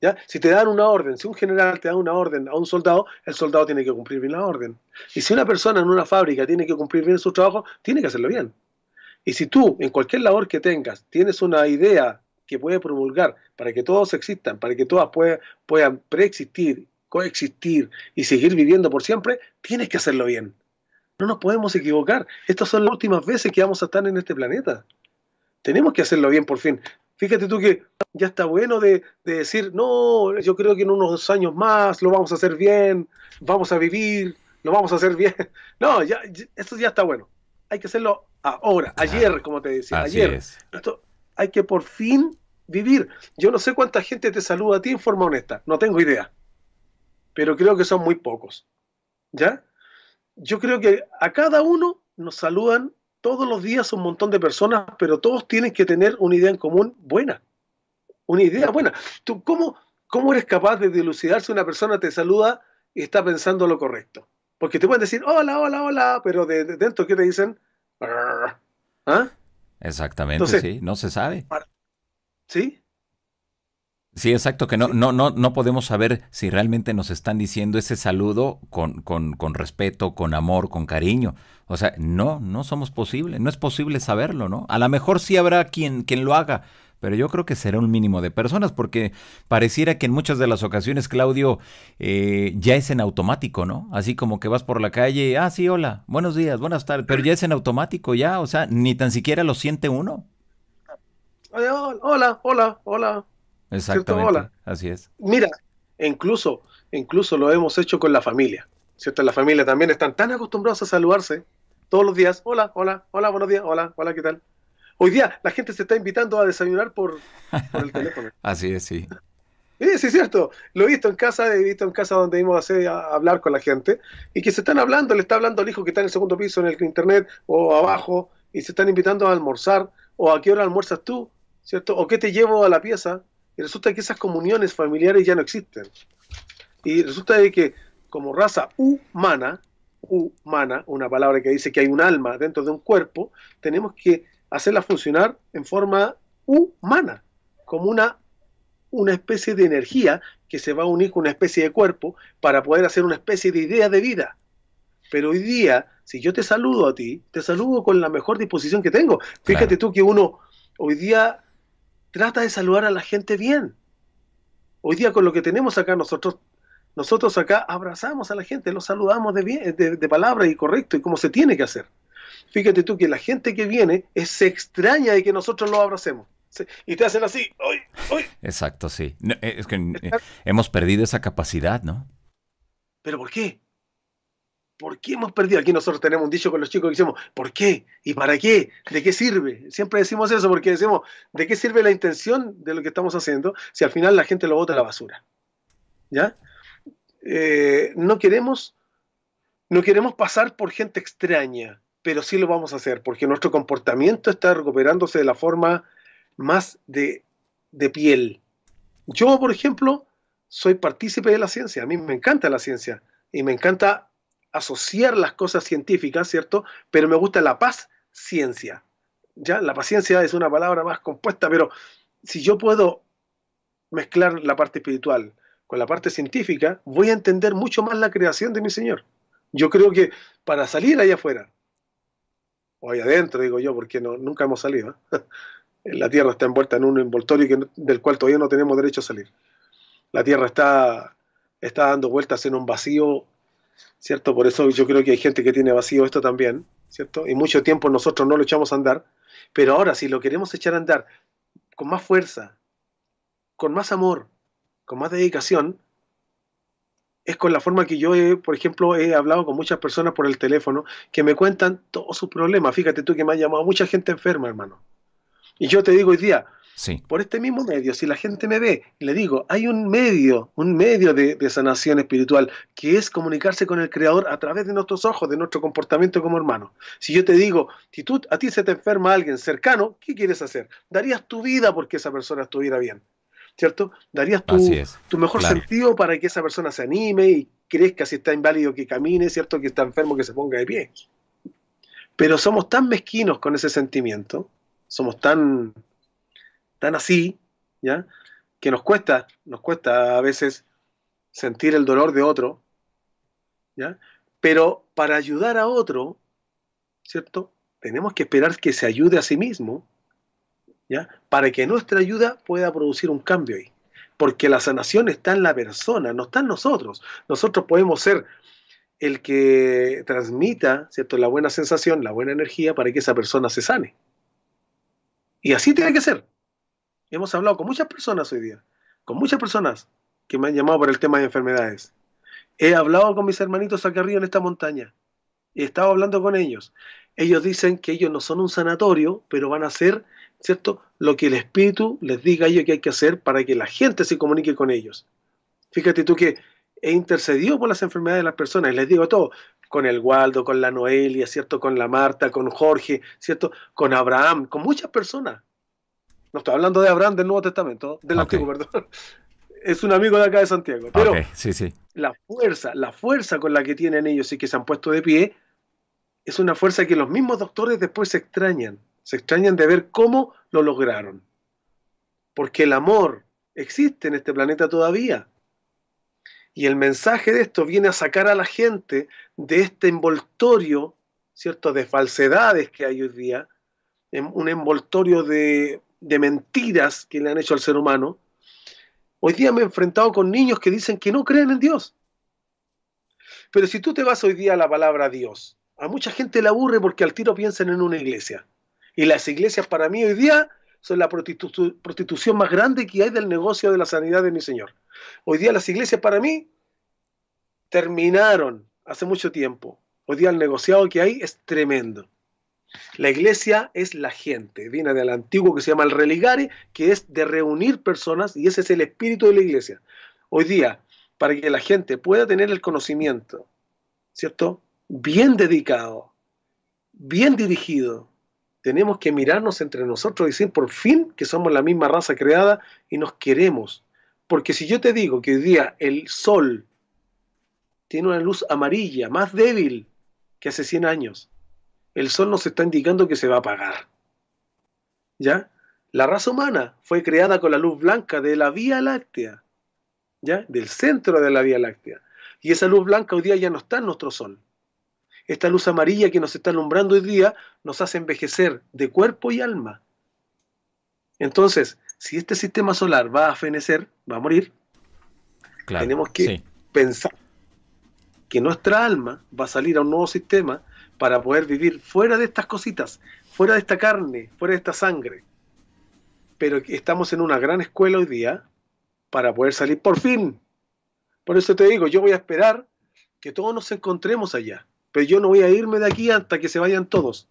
¿Ya? Si te dan una orden, si un general te da una orden a un soldado, el soldado tiene que cumplir bien la orden. Y si una persona en una fábrica tiene que cumplir bien su trabajo, tiene que hacerlo bien. Y si tú, en cualquier labor que tengas, tienes una idea que puede promulgar para que todos existan, para que todas puedan, preexistir, coexistir y seguir viviendo por siempre, tienes que hacerlo bien. No nos podemos equivocar. Estas son las últimas veces que vamos a estar en este planeta. Tenemos que hacerlo bien por fin. Fíjate tú que ya está bueno de, decir, no, yo creo que en unos años más lo vamos a hacer bien, vamos a vivir, lo vamos a hacer bien. No, ya, ya ya está bueno. Hay que hacerlo ahora, ayer, como te decía, ayer. Es hay que por fin vivir. Yo no sé cuánta gente te saluda a ti en forma honesta, no tengo idea, pero creo que son muy pocos. ¿Ya? Yo creo que a cada uno nos saludan todos los días un montón de personas, pero todos tienen que tener una idea en común buena. Una idea buena. ¿Tú cómo, cómo eres capaz de dilucidar si una persona te saluda y está pensando lo correcto? Porque te pueden decir, hola, hola, hola, pero de dentro, ¿qué te dicen? ¿Ah? Exactamente, sí, no se sabe. ¿Sí? Sí, exacto, que no, no, no, no podemos saber si realmente nos están diciendo ese saludo con, con, con, respeto, con amor, con cariño. O sea, no, no somos posibles, no es posible saberlo, ¿no? A lo mejor sí habrá quien, quien lo haga, pero yo creo que será un mínimo de personas, porque pareciera que en muchas de las ocasiones, Claudio, eh, ya es en automático, ¿no? Así como que vas por la calle, ah, sí, hola, buenos días, buenas tardes, pero ya es en automático, ya, o sea, ni tan siquiera lo siente uno. Eh, oh, hola, hola, hola. Exactamente. Hola. Así es. Mira, incluso, incluso lo hemos hecho con la familia, ¿cierto? La familia también están tan acostumbrados a saludarse todos los días, hola, hola, hola, buenos días, hola, hola, ¿qué tal? Hoy día la gente se está invitando a desayunar por, el teléfono. Así es, sí. Sí, sí, es cierto. Lo he visto en casa, he visto en casa donde íbamos a, hablar con la gente y que se están hablando, le está hablando al hijo que está en el segundo piso en el internet o abajo y se están invitando a almorzar o a qué hora almuerzas tú, ¿cierto? O qué te llevo a la pieza. Y resulta que esas comuniones familiares ya no existen. Y resulta de que como raza humana, humana, una palabra que dice que hay un alma dentro de un cuerpo, tenemos que hacerla funcionar en forma humana, como una, una especie de energía que se va a unir con una especie de cuerpo para poder hacer una especie de idea de vida. Pero hoy día, si yo te saludo a ti, te saludo con la mejor disposición que tengo. Fíjate tú que uno hoy día trata de saludar a la gente bien. Hoy día con lo que tenemos acá nosotros, nosotros acá abrazamos a la gente, los saludamos de, bien, de, de palabra y correcto y como se tiene que hacer. Fíjate tú que la gente que viene es, se extraña de que nosotros lo abracemos. y te hacen así, ¡Uy, Exacto, sí. Eh, es que eh, hemos perdido esa capacidad, ¿no? ¿Pero por qué? ¿Por qué hemos perdido? Aquí nosotros tenemos un dicho con los chicos que decimos, ¿por qué? ¿Y para qué? ¿De qué sirve? Siempre decimos eso porque decimos, ¿de qué sirve la intención de lo que estamos haciendo si al final la gente lo bota a la basura? ¿Ya? Eh, no queremos no queremos pasar por gente extraña pero sí lo vamos a hacer, porque nuestro comportamiento está recuperándose de la forma más de, de piel. Yo, por ejemplo, soy partícipe de la ciencia, a mí me encanta la ciencia y me encanta asociar las cosas científicas, ¿cierto? Pero me gusta la paz ciencia. Ya, la paciencia es una palabra más compuesta, pero si yo puedo mezclar la parte espiritual con la parte científica, voy a entender mucho más la creación de mi Señor. Yo creo que para salir allá afuera, o ahí adentro, digo yo, porque no, nunca hemos salido. ¿eh? La Tierra está envuelta en un envoltorio del cual todavía no tenemos derecho a salir. La Tierra está, está dando vueltas en un vacío, ¿cierto? Por eso yo creo que hay gente que tiene vacío esto también, ¿cierto? Y mucho tiempo nosotros no lo echamos a andar, pero ahora si lo queremos echar a andar con más fuerza, con más amor, con más dedicación, es con la forma que yo, por ejemplo, he hablado con muchas personas por el teléfono que me cuentan todos sus problemas. Fíjate tú que me ha llamado mucha gente enferma, hermano. Y yo te digo hoy día, sí. por este mismo medio, si la gente me ve, le digo, hay un medio, un medio de, sanación espiritual, que es comunicarse con el Creador a través de nuestros ojos, de nuestro comportamiento como hermano. Si yo te digo, si tú, a ti se te enferma alguien cercano, ¿qué quieres hacer? Darías tu vida porque esa persona estuviera bien. ¿cierto? Darías tu, tu mejor sentido para que esa persona se anime y crezca, si está inválido que camine, ¿cierto? Que está enfermo que se ponga de pie. Pero somos tan mezquinos con ese sentimiento, somos tan, tan así, ¿ya? Que nos cuesta, nos cuesta a veces sentir el dolor de otro, ¿ya? Pero para ayudar a otro, ¿cierto? Tenemos que esperar que se ayude a sí mismo para que nuestra ayuda pueda producir un cambio ahí. Porque la sanación está en la persona, no está en nosotros. Nosotros podemos ser el que transmita ¿cierto? la buena sensación, la buena energía para que esa persona se sane. Y así tiene que ser. Hemos hablado con muchas personas hoy día, con muchas personas que me han llamado por el tema de enfermedades. He hablado con mis hermanitos acá arriba en esta montaña. He estado hablando con ellos ellos dicen que ellos no son un sanatorio, pero van a hacer, ¿cierto?, lo que el Espíritu les diga a ellos que hay que hacer para que la gente se comunique con ellos. Fíjate tú que he intercedido por las enfermedades de las personas, y les digo todo, con el Waldo, con la Noelia, ¿cierto?, con la Marta, con Jorge, ¿cierto?, con Abraham, con muchas personas. No estoy hablando de Abraham del Nuevo Testamento, del Antiguo, perdón. Es un amigo de acá de Santiago. Pero sí, sí. la fuerza, la fuerza con la que tienen ellos y que se han puesto de pie, es una fuerza que los mismos doctores después se extrañan, se extrañan de ver cómo lo lograron. Porque el amor existe en este planeta todavía. Y el mensaje de esto viene a sacar a la gente de este envoltorio, ¿cierto?, de falsedades que hay hoy día, un envoltorio de, de mentiras que le han hecho al ser humano. Hoy día me he enfrentado con niños que dicen que no creen en Dios. Pero si tú te vas hoy día a la palabra Dios, a mucha gente le aburre porque al tiro piensan en una iglesia. Y las iglesias para mí hoy día son la prostitución más grande que hay del negocio de la sanidad de mi Señor. Hoy día las iglesias para mí terminaron hace mucho tiempo. Hoy día el negociado que hay es tremendo. La iglesia es la gente, viene del antiguo que se llama el religare, que es de reunir personas y ese es el espíritu de la iglesia. Hoy día, para que la gente pueda tener el conocimiento, ¿cierto? bien dedicado, bien dirigido. Tenemos que mirarnos entre nosotros y decir por fin que somos la misma raza creada y nos queremos. Porque si yo te digo que hoy día el sol tiene una luz amarilla, más débil que hace 100 años, el sol nos está indicando que se va a apagar. ¿Ya? La raza humana fue creada con la luz blanca de la Vía Láctea, ¿ya? Del centro de la Vía Láctea. Y esa luz blanca hoy día ya no está en nuestro sol. Esta luz amarilla que nos está alumbrando hoy día nos hace envejecer de cuerpo y alma. Entonces, si este sistema solar va a fenecer, va a morir, tenemos que pensar que nuestra alma va a salir a un nuevo sistema para poder vivir fuera de estas cositas, fuera de esta carne, fuera de esta sangre. Pero estamos en una gran escuela hoy día para poder salir por fin. Por eso te digo, yo voy a esperar que todos nos encontremos allá pero yo no voy a irme de aquí hasta que se vayan todos,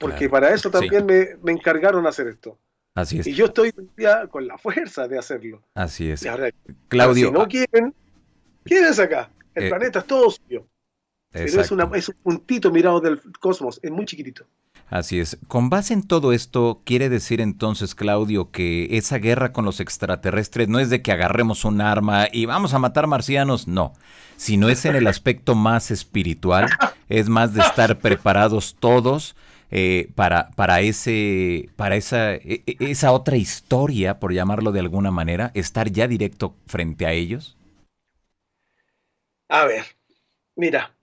porque para eso también me, encargaron hacer esto. Así es. Y yo estoy con la fuerza de hacerlo. Así es. Claudio. Si no ah, quieren, ¿quién es acá? El eh, planeta es todo suyo es, una, un puntito mirado del cosmos, es muy chiquitito. Así es. Con base en todo esto, ¿quiere decir entonces, Claudio, que esa guerra con los extraterrestres no es de que agarremos un arma y vamos a matar marcianos? No, Si no es en el aspecto más espiritual, es más de estar preparados todos. Eh, para, para, ese, para esa, e, e, esa otra historia, por llamarlo de alguna manera, estar ya directo frente a ellos? A ver, mira,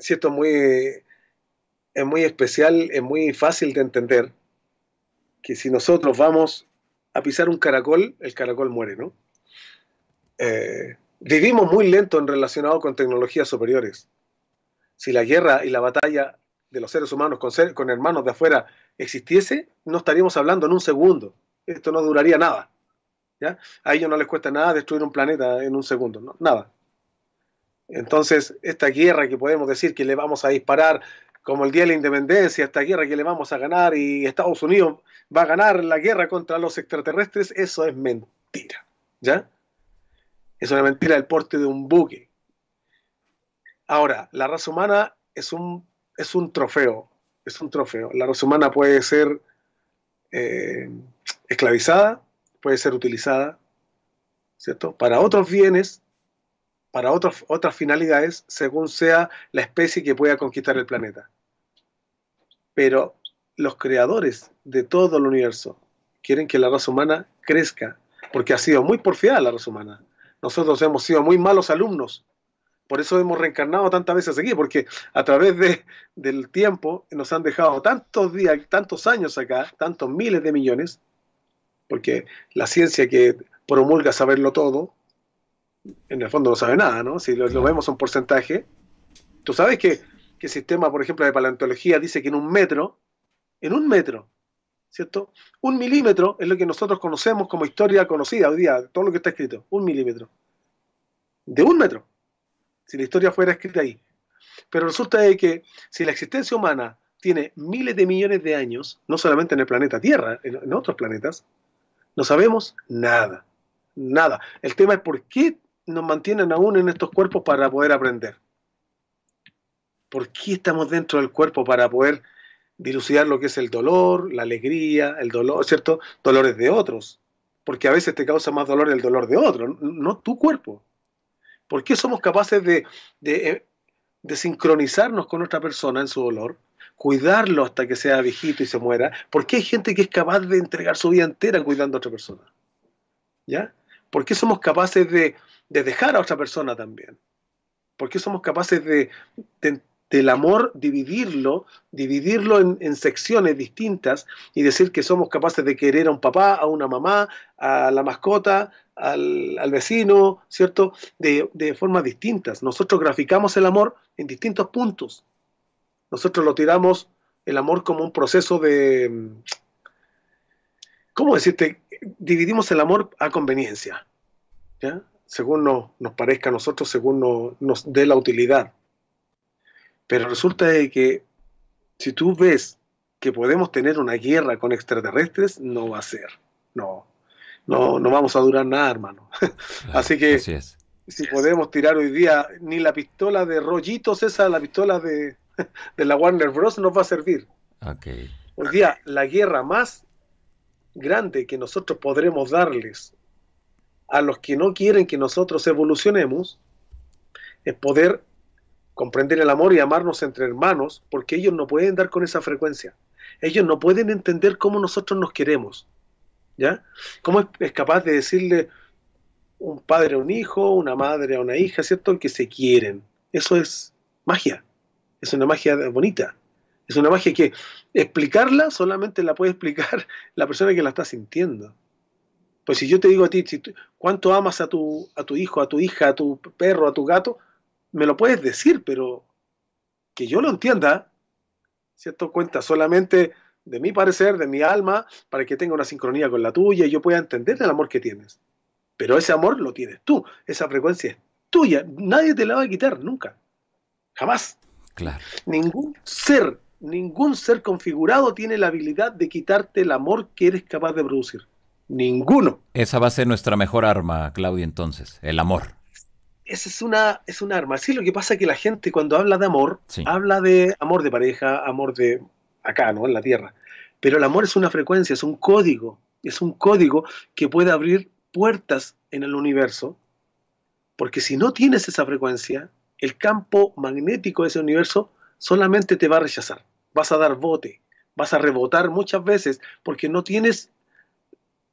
si es muy, es muy especial, es muy fácil de entender, que si nosotros vamos a pisar un caracol, el caracol muere, ¿no? Eh, vivimos muy lento en relacionado con tecnologías superiores. Si la guerra y la batalla de los seres humanos con, con hermanos de afuera existiese, no estaríamos hablando en un segundo. Esto no duraría nada. ¿ya? A ellos no les cuesta nada destruir un planeta en un segundo, nada. Entonces, esta guerra que podemos decir que le vamos a disparar como el Día de la Independencia, esta guerra que le vamos a ganar y Estados Unidos va a ganar la guerra contra los extraterrestres, eso es mentira. ¿Ya? Es una mentira el porte de un buque. Ahora, la raza humana es un, es un trofeo, es un trofeo. La raza humana puede ser eh, esclavizada, puede ser utilizada, ¿cierto? Para otros bienes para otras finalidades según sea la especie que pueda conquistar el planeta. Pero los creadores de todo el universo quieren que la raza humana crezca, porque ha sido muy porfiada la raza humana. Nosotros hemos sido muy malos alumnos, por eso hemos reencarnado tantas veces aquí, porque a través de, del tiempo nos han dejado tantos días, tantos años acá, tantos miles de millones, porque la ciencia que promulga saberlo todo, en el fondo no sabe nada, ¿no? Si lo, vemos a un porcentaje, tú sabes que, que, el sistema, por ejemplo, de paleontología dice que en un metro, en un metro, ¿cierto? Un milímetro es lo que nosotros conocemos como historia conocida hoy día, todo lo que está escrito, un milímetro. De un metro, si la historia fuera escrita ahí. Pero resulta de que si la existencia humana tiene miles de millones de años, no solamente en el planeta Tierra, en otros planetas, no sabemos nada, nada. El tema es por qué nos mantienen aún en estos cuerpos para poder aprender? ¿Por qué estamos dentro del cuerpo para poder dilucidar lo que es el dolor, la alegría, el dolor, ¿cierto? Dolores de otros. Porque a veces te causa más dolor el dolor de otro, no tu cuerpo. ¿Por qué somos capaces de, eh, de, sincronizarnos con otra persona en su dolor? cuidarlo hasta que sea viejito y se muera, ¿por qué hay gente que es capaz de entregar su vida entera cuidando a otra persona. ¿Ya? ¿Por qué somos capaces de, dejar a otra persona también? ¿Por qué somos capaces de, del amor, dividirlo, dividirlo en, secciones distintas y decir que somos capaces de querer a un papá, a una mamá, a la mascota, al, vecino, ¿cierto? De, de, formas distintas. Nosotros graficamos el amor en distintos puntos. Nosotros lo tiramos el amor como un proceso de... ¿Cómo decirte? dividimos el amor a conveniencia, según nos, nos parezca a nosotros, según nos dé la utilidad. Pero resulta de que si tú ves que podemos tener una guerra con extraterrestres, no va a ser. No, no, vamos a durar nada, hermano. así que es. si podemos tirar hoy día ni la pistola de rollitos, esa, la pistola de, de la Warner Bros. nos va a servir. Hoy día la guerra más grande que nosotros podremos darles a los que no quieren que nosotros evolucionemos es poder comprender el amor y amarnos entre hermanos, porque ellos no pueden dar con esa frecuencia. Ellos no pueden entender cómo nosotros nos queremos. ¿Ya? ¿Cómo es capaz de decirle un padre a un hijo, una madre a una hija, ¿cierto? Que se quieren. Eso es magia. Es una magia bonita. Es una magia que explicarla solamente la puede explicar la persona que la está sintiendo. Pues si yo te digo a ti, ¿cuánto amas a tu, a tu hijo, a tu hija, a tu perro, a tu gato? Me lo puedes decir, pero que yo lo entienda, ¿cierto? Cuenta solamente de mi parecer, de mi alma, para que tenga una sincronía con la tuya y yo pueda entender el amor que tienes. Pero ese amor lo tienes tú, esa frecuencia es tuya, nadie te la va a quitar nunca, jamás. Claro. Ningún ser ningún ser configurado tiene la habilidad de quitarte el amor que eres capaz de producir. Ninguno. Esa va a ser nuestra mejor arma, Claudia, entonces, el amor. Esa es una, es arma. Sí, lo que pasa es que la gente cuando habla de amor, habla de amor de pareja, amor de acá, ¿no? En la tierra. Pero el amor es una frecuencia, es un código. Es un código que puede abrir puertas en el universo. Porque si no tienes esa frecuencia, el campo magnético de ese universo solamente te va a rechazar vas a dar bote, vas a rebotar muchas veces porque no tienes,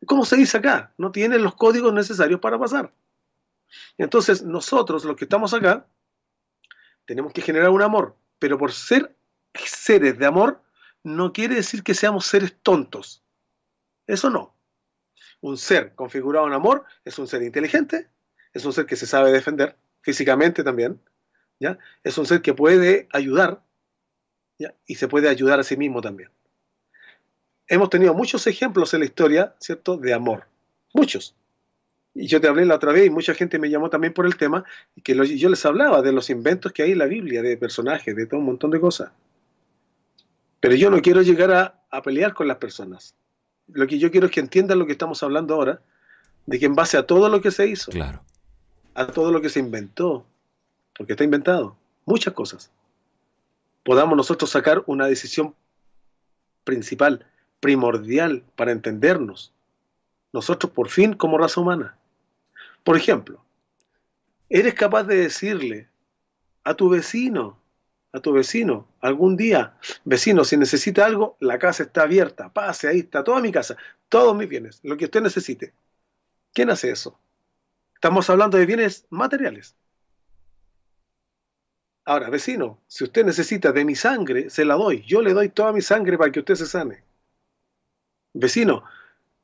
¿cómo se dice acá? No tienes los códigos necesarios para pasar. Entonces nosotros, los que estamos acá, tenemos que generar un amor, pero por ser seres de amor, no quiere decir que seamos seres tontos. Eso no. Un ser configurado en amor es un ser inteligente, es un ser que se sabe defender físicamente también, ¿ya? es un ser que puede ayudar, y se puede ayudar a sí mismo también. Hemos tenido muchos ejemplos en la historia, ¿cierto?, de amor. Muchos. Y yo te hablé la otra vez y mucha gente me llamó también por el tema, y que yo les hablaba de los inventos que hay en la Biblia, de personajes, de todo un montón de cosas. Pero yo no quiero llegar a, a pelear con las personas. Lo que yo quiero es que entiendan lo que estamos hablando ahora, de que en base a todo lo que se hizo, claro. a todo lo que se inventó, porque está inventado, muchas cosas podamos nosotros sacar una decisión principal, primordial para entendernos, nosotros por fin como raza humana. Por ejemplo, ¿eres capaz de decirle a tu vecino, a tu vecino, algún día, vecino, si necesita algo, la casa está abierta, pase, ahí está toda mi casa, todos mis bienes, lo que usted necesite? ¿Quién hace eso? Estamos hablando de bienes materiales. Ahora, vecino, si usted necesita de mi sangre, se la doy. Yo le doy toda mi sangre para que usted se sane. Vecino,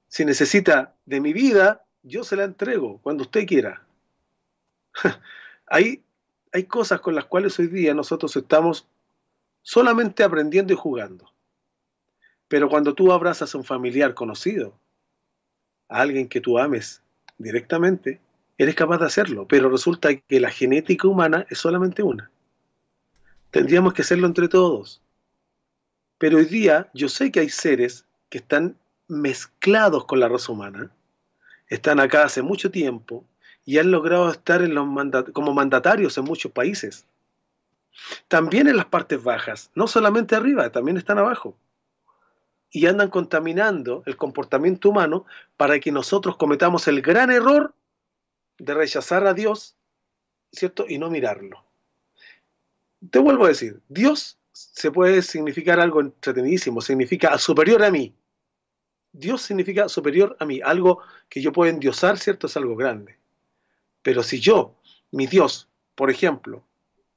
si necesita de mi vida, yo se la entrego cuando usted quiera. hay, hay cosas con las cuales hoy día nosotros estamos solamente aprendiendo y jugando. Pero cuando tú abrazas a un familiar conocido, a alguien que tú ames directamente, eres capaz de hacerlo. Pero resulta que la genética humana es solamente una. Tendríamos que hacerlo entre todos. Pero hoy día yo sé que hay seres que están mezclados con la raza humana, están acá hace mucho tiempo y han logrado estar en los como mandatarios en muchos países. También en las partes bajas, no solamente arriba, también están abajo. Y andan contaminando el comportamiento humano para que nosotros cometamos el gran error de rechazar a Dios, ¿cierto? Y no mirarlo te vuelvo a decir, Dios se puede significar algo entretenidísimo, significa superior a mí. Dios significa superior a mí, algo que yo puedo endiosar, ¿cierto? Es algo grande. Pero si yo, mi Dios, por ejemplo,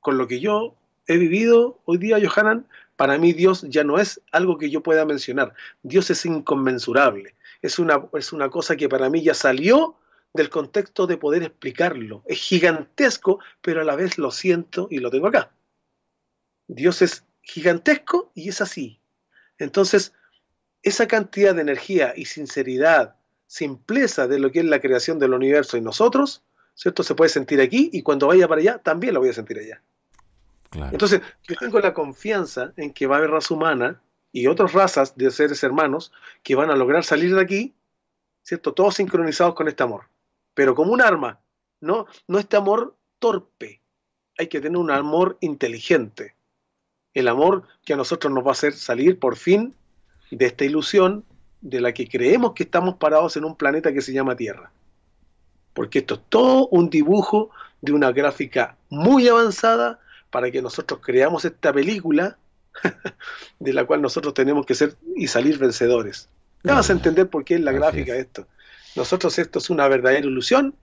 con lo que yo he vivido hoy día, Johanan, para mí Dios ya no es algo que yo pueda mencionar. Dios es inconmensurable. Es una, es una cosa que para mí ya salió del contexto de poder explicarlo. Es gigantesco, pero a la vez lo siento y lo tengo acá. Dios es gigantesco y es así. Entonces, esa cantidad de energía y sinceridad, simpleza de lo que es la creación del universo y nosotros, ¿cierto? Se puede sentir aquí y cuando vaya para allá también lo voy a sentir allá. Entonces, yo tengo la confianza en que va a haber raza humana y otras razas de seres hermanos que van a lograr salir de aquí, ¿cierto? Todos sincronizados con este amor, pero como un arma, no, no este amor torpe. Hay que tener un amor inteligente, el amor que a nosotros nos va a hacer salir por fin de esta ilusión de la que creemos que estamos parados en un planeta que se llama Tierra. Porque esto es todo un dibujo de una gráfica muy avanzada para que nosotros creamos esta película de la cual nosotros tenemos que ser y salir vencedores. No vas a entender por qué es la gráfica esto. Nosotros esto es una verdadera ilusión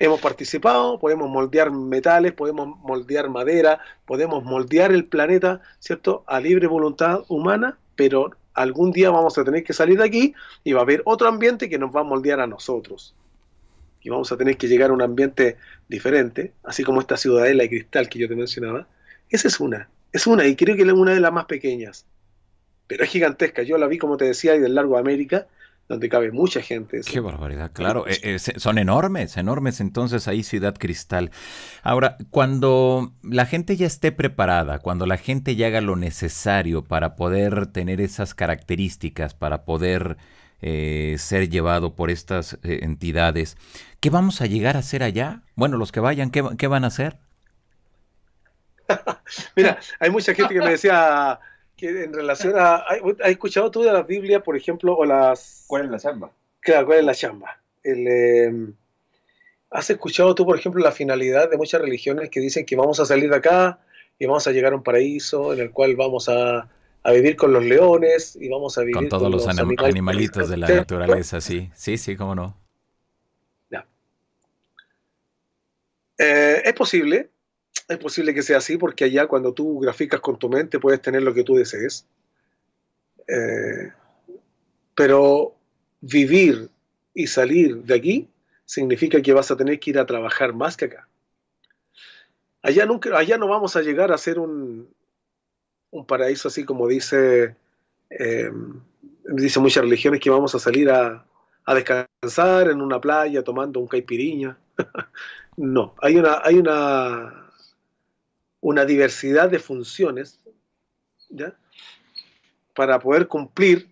hemos participado, podemos moldear metales, podemos moldear madera, podemos moldear el planeta, ¿cierto? A libre voluntad humana, pero algún día vamos a tener que salir de aquí y va a haber otro ambiente que nos va a moldear a nosotros. Y vamos a tener que llegar a un ambiente diferente, así como esta ciudadela de cristal que yo te mencionaba. Esa es una, es una, y creo que es una de las más pequeñas. Pero es gigantesca, yo la vi como te decía, y del largo de América, donde cabe mucha gente. Qué barbaridad, claro. Pues. Eh, eh, son enormes, enormes. Entonces ahí Ciudad Cristal. Ahora, cuando la gente ya esté preparada, cuando la gente ya haga lo necesario para poder tener esas características, para poder eh, ser llevado por estas entidades, ¿qué vamos a llegar a hacer allá? Bueno, los que vayan, ¿qué, qué van a hacer? Mira, hay mucha gente que me decía, en relación a... ¿Has escuchado tú de la Biblia, por ejemplo, o las... ¿Cuál es la chamba? Claro, ¿cuál es la chamba? Em, ¿Has escuchado tú, por ejemplo, la finalidad de muchas religiones que dicen que vamos a salir de acá y vamos a llegar a un paraíso en el cual vamos a, vivir con los leones y vamos a vivir con todos los, animalitos de la naturaleza, sí. Sí, sí, cómo no. Eh, es posible, es posible que sea así porque allá cuando tú graficas con tu mente puedes tener lo que tú desees. Eh, pero vivir y salir de aquí significa que vas a tener que ir a trabajar más que acá. Allá, nunca, allá no vamos a llegar a ser un, un paraíso así como dice, em, muchas religiones que vamos a salir a, descansar en una playa tomando un caipiriña. no, hay una, hay una una diversidad de funciones para poder cumplir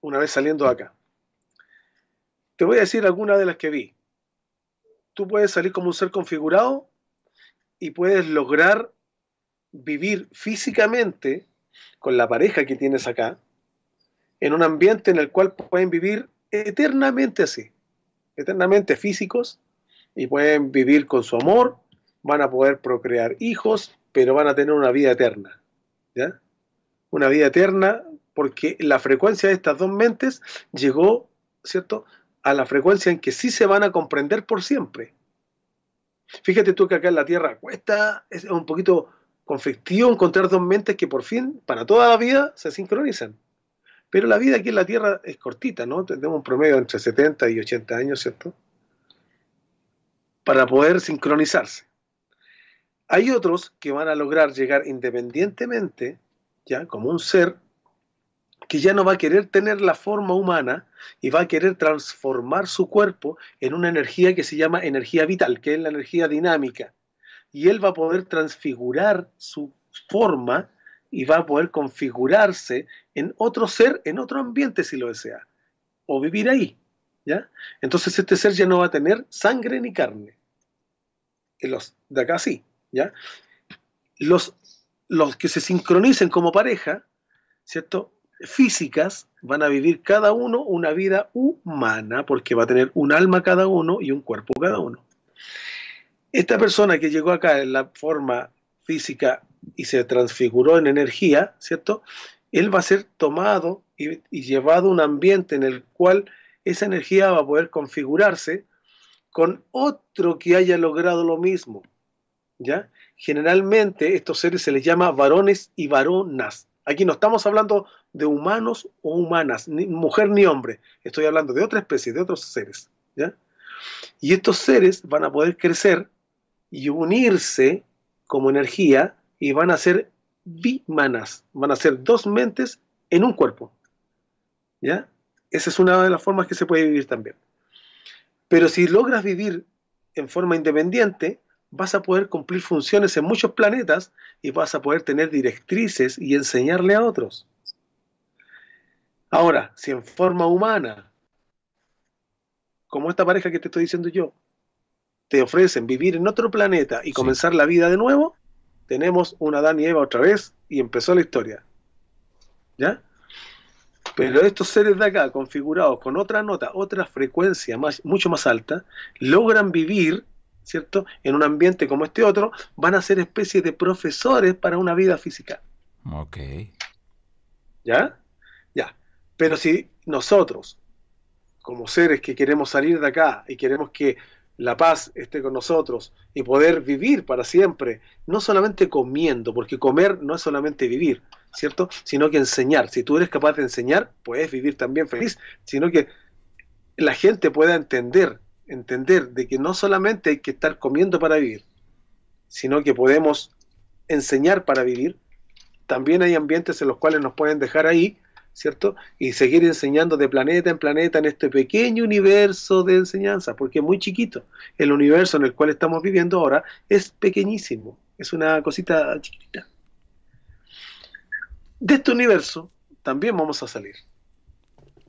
una vez saliendo acá. Te voy a decir algunas de las que vi. Tú puedes salir como un ser configurado y puedes lograr vivir físicamente con la pareja que tienes acá, en un ambiente en el cual pueden vivir eternamente así, eternamente físicos, y pueden vivir con su amor, van a poder procrear hijos, pero van a tener una vida eterna. ¿ya? Una vida eterna porque la frecuencia de estas dos mentes llegó, ¿cierto?, a la frecuencia en que sí se van a comprender por siempre. Fíjate tú que acá en la Tierra cuesta, es un poquito conflictivo encontrar dos mentes que por fin, para toda la vida, se sincronizan. Pero la vida aquí en la Tierra es cortita, ¿no? Tenemos un promedio entre 70 y 80 años, ¿cierto? Para poder sincronizarse. Hay otros que van a lograr llegar independientemente, ya como un ser, que ya no va a querer tener la forma humana y va a querer transformar su cuerpo en una energía que se llama energía vital, que es la energía dinámica. Y él va a poder transfigurar su forma y va a poder configurarse en otro ser, en otro ambiente si lo desea, o vivir ahí. ¿ya? Entonces este ser ya no va a tener sangre ni carne. los de acá sí, los, los que se sincronicen como pareja, ¿cierto? Físicas, van a vivir cada uno una vida humana, porque va a tener un alma cada uno y un cuerpo cada uno. Esta persona que llegó acá en la forma física y se transfiguró en energía, ¿cierto? Él va a ser tomado y, y, llevado a un ambiente en el cual esa energía va a poder configurarse con otro que haya logrado lo mismo. Generalmente estos seres se les llama varones y varonas. Aquí no estamos hablando de humanos o humanas, ni mujer ni hombre. Estoy hablando de otra especie, de otros seres, Y estos seres van a poder crecer y unirse como energía y van a ser bimanas, van a ser dos mentes en un cuerpo. ¿Ya? Esa es una de las formas que se puede vivir también. Pero si logras vivir en forma independiente, vas a poder cumplir funciones en muchos planetas y vas a poder tener directrices y enseñarle a otros. Ahora, si en forma humana, como esta pareja que te estoy diciendo yo, te ofrecen vivir en otro planeta y comenzar la vida de nuevo, tenemos una Dan y Eva otra vez y empezó la historia. ¿Ya? Pero estos seres de acá, configurados con otra nota, otra frecuencia más, mucho más alta, logran vivir ¿cierto? En un ambiente como este otro, van a ser especies de profesores para una vida física. Ok. ¿Ya? Ya. Pero si nosotros, como seres que queremos salir de acá y queremos que la paz esté con nosotros y poder vivir para siempre, no solamente comiendo, porque comer no es solamente vivir, ¿cierto? Sino que enseñar. Si tú eres capaz de enseñar, puedes vivir también feliz, sino que la gente pueda entender entender de que no solamente hay que estar comiendo para vivir, sino que podemos enseñar para vivir, también hay ambientes en los cuales nos pueden dejar ahí, ¿cierto? Y seguir enseñando de planeta en planeta en este pequeño universo de enseñanza, porque es muy chiquito. El universo en el cual estamos viviendo ahora es pequeñísimo, es una cosita chiquita. De este universo también vamos a salir.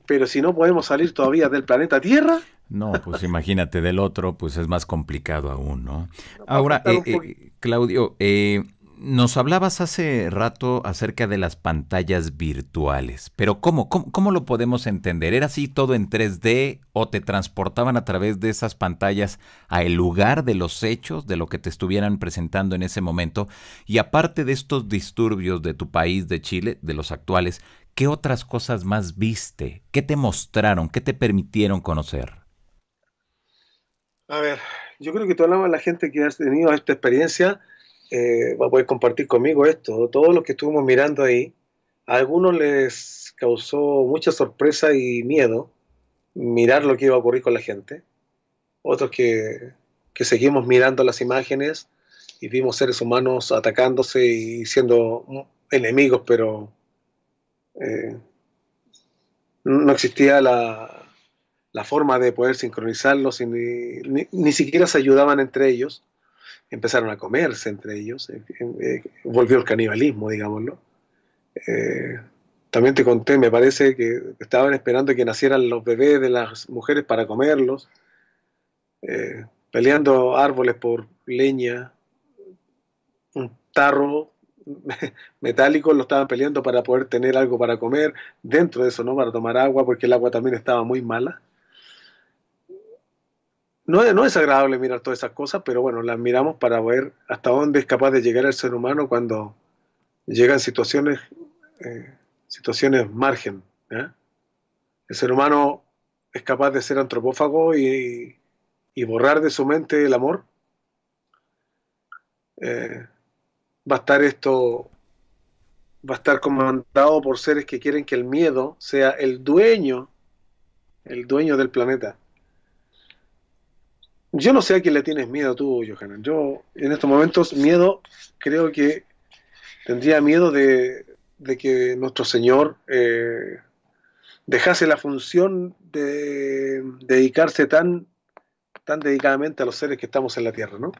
Pero si no podemos salir todavía del planeta Tierra, no, pues imagínate, del otro, pues es más complicado aún, ¿no? Ahora, eh, eh, Claudio, eh, nos hablabas hace rato acerca de las pantallas virtuales, pero ¿cómo, ¿cómo, lo podemos entender? ¿Era así todo en 3D o te transportaban a través de esas pantallas a el lugar de los hechos, de lo que te estuvieran presentando en ese momento? Y aparte de estos disturbios de tu país, de Chile, de los actuales, ¿qué otras cosas más viste? ¿Qué te mostraron? ¿Qué te permitieron conocer? A ver, yo creo que toda la gente que ha tenido esta experiencia eh, va a poder compartir conmigo esto. Todos los que estuvimos mirando ahí, a algunos les causó mucha sorpresa y miedo mirar lo que iba a ocurrir con la gente. Otros que, que seguimos mirando las imágenes y vimos seres humanos atacándose y siendo enemigos, pero eh, no existía la, la forma de poder sincronizarlos y ni, ni, siquiera se ayudaban entre ellos, empezaron a comerse entre ellos, eh, eh, eh, volvió el canibalismo, digámoslo. también te conté, me parece que estaban esperando que nacieran los bebés de las mujeres para comerlos, peleando árboles por leña, un tarro metálico, lo estaban peleando para poder tener algo para comer dentro de eso, ¿no? Para tomar agua, porque el agua también estaba muy mala no, es agradable mirar todas esas cosas, pero bueno, las miramos para ver hasta dónde es capaz de llegar el ser humano cuando llegan situaciones, eh, situaciones margen. El ser humano es capaz de ser antropófago y, borrar de su mente el amor. Eh, va a estar esto, va a estar comandado por seres que quieren que el miedo sea el dueño, el dueño del planeta. Yo no sé a quién le tienes miedo tú, Johanna. Yo en estos momentos miedo, creo que tendría miedo de, que nuestro Señor eh, dejase la función de dedicarse tan, tan dedicadamente a los seres que estamos en la Tierra, ¿no?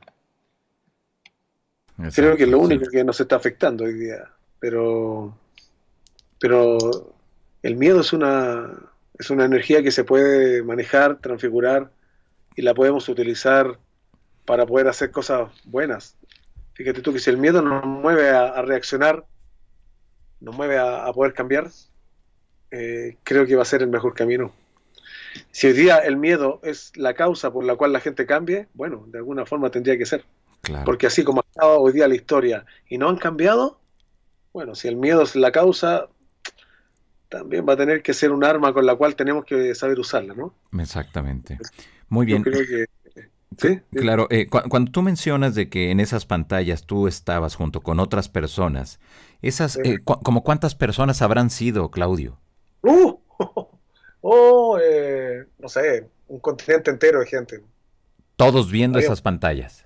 creo que es lo único que nos está afectando hoy día. Pero, pero el miedo es una, es una energía que se puede manejar, transfigurar y la podemos utilizar para poder hacer cosas buenas. Fíjate tú que si el miedo nos mueve a, reaccionar, nos mueve a, poder cambiar, eh, creo que va a ser el mejor camino. Si hoy día el miedo es la causa por la cual la gente cambie, bueno, de alguna forma tendría que ser. Porque así como ha estado hoy día la historia y no han cambiado, bueno, si el miedo es la causa, también va a tener que ser un arma con la cual tenemos que saber usarla, ¿no? Exactamente. Muy bien. Claro, eh, cuando tú mencionas de que en esas pantallas tú estabas junto con otras personas, esas, eh, como cuántas personas habrán sido, Claudio? ¡Uh! Oh, eh, no sé, un continente entero de gente. Todos viendo esas pantallas.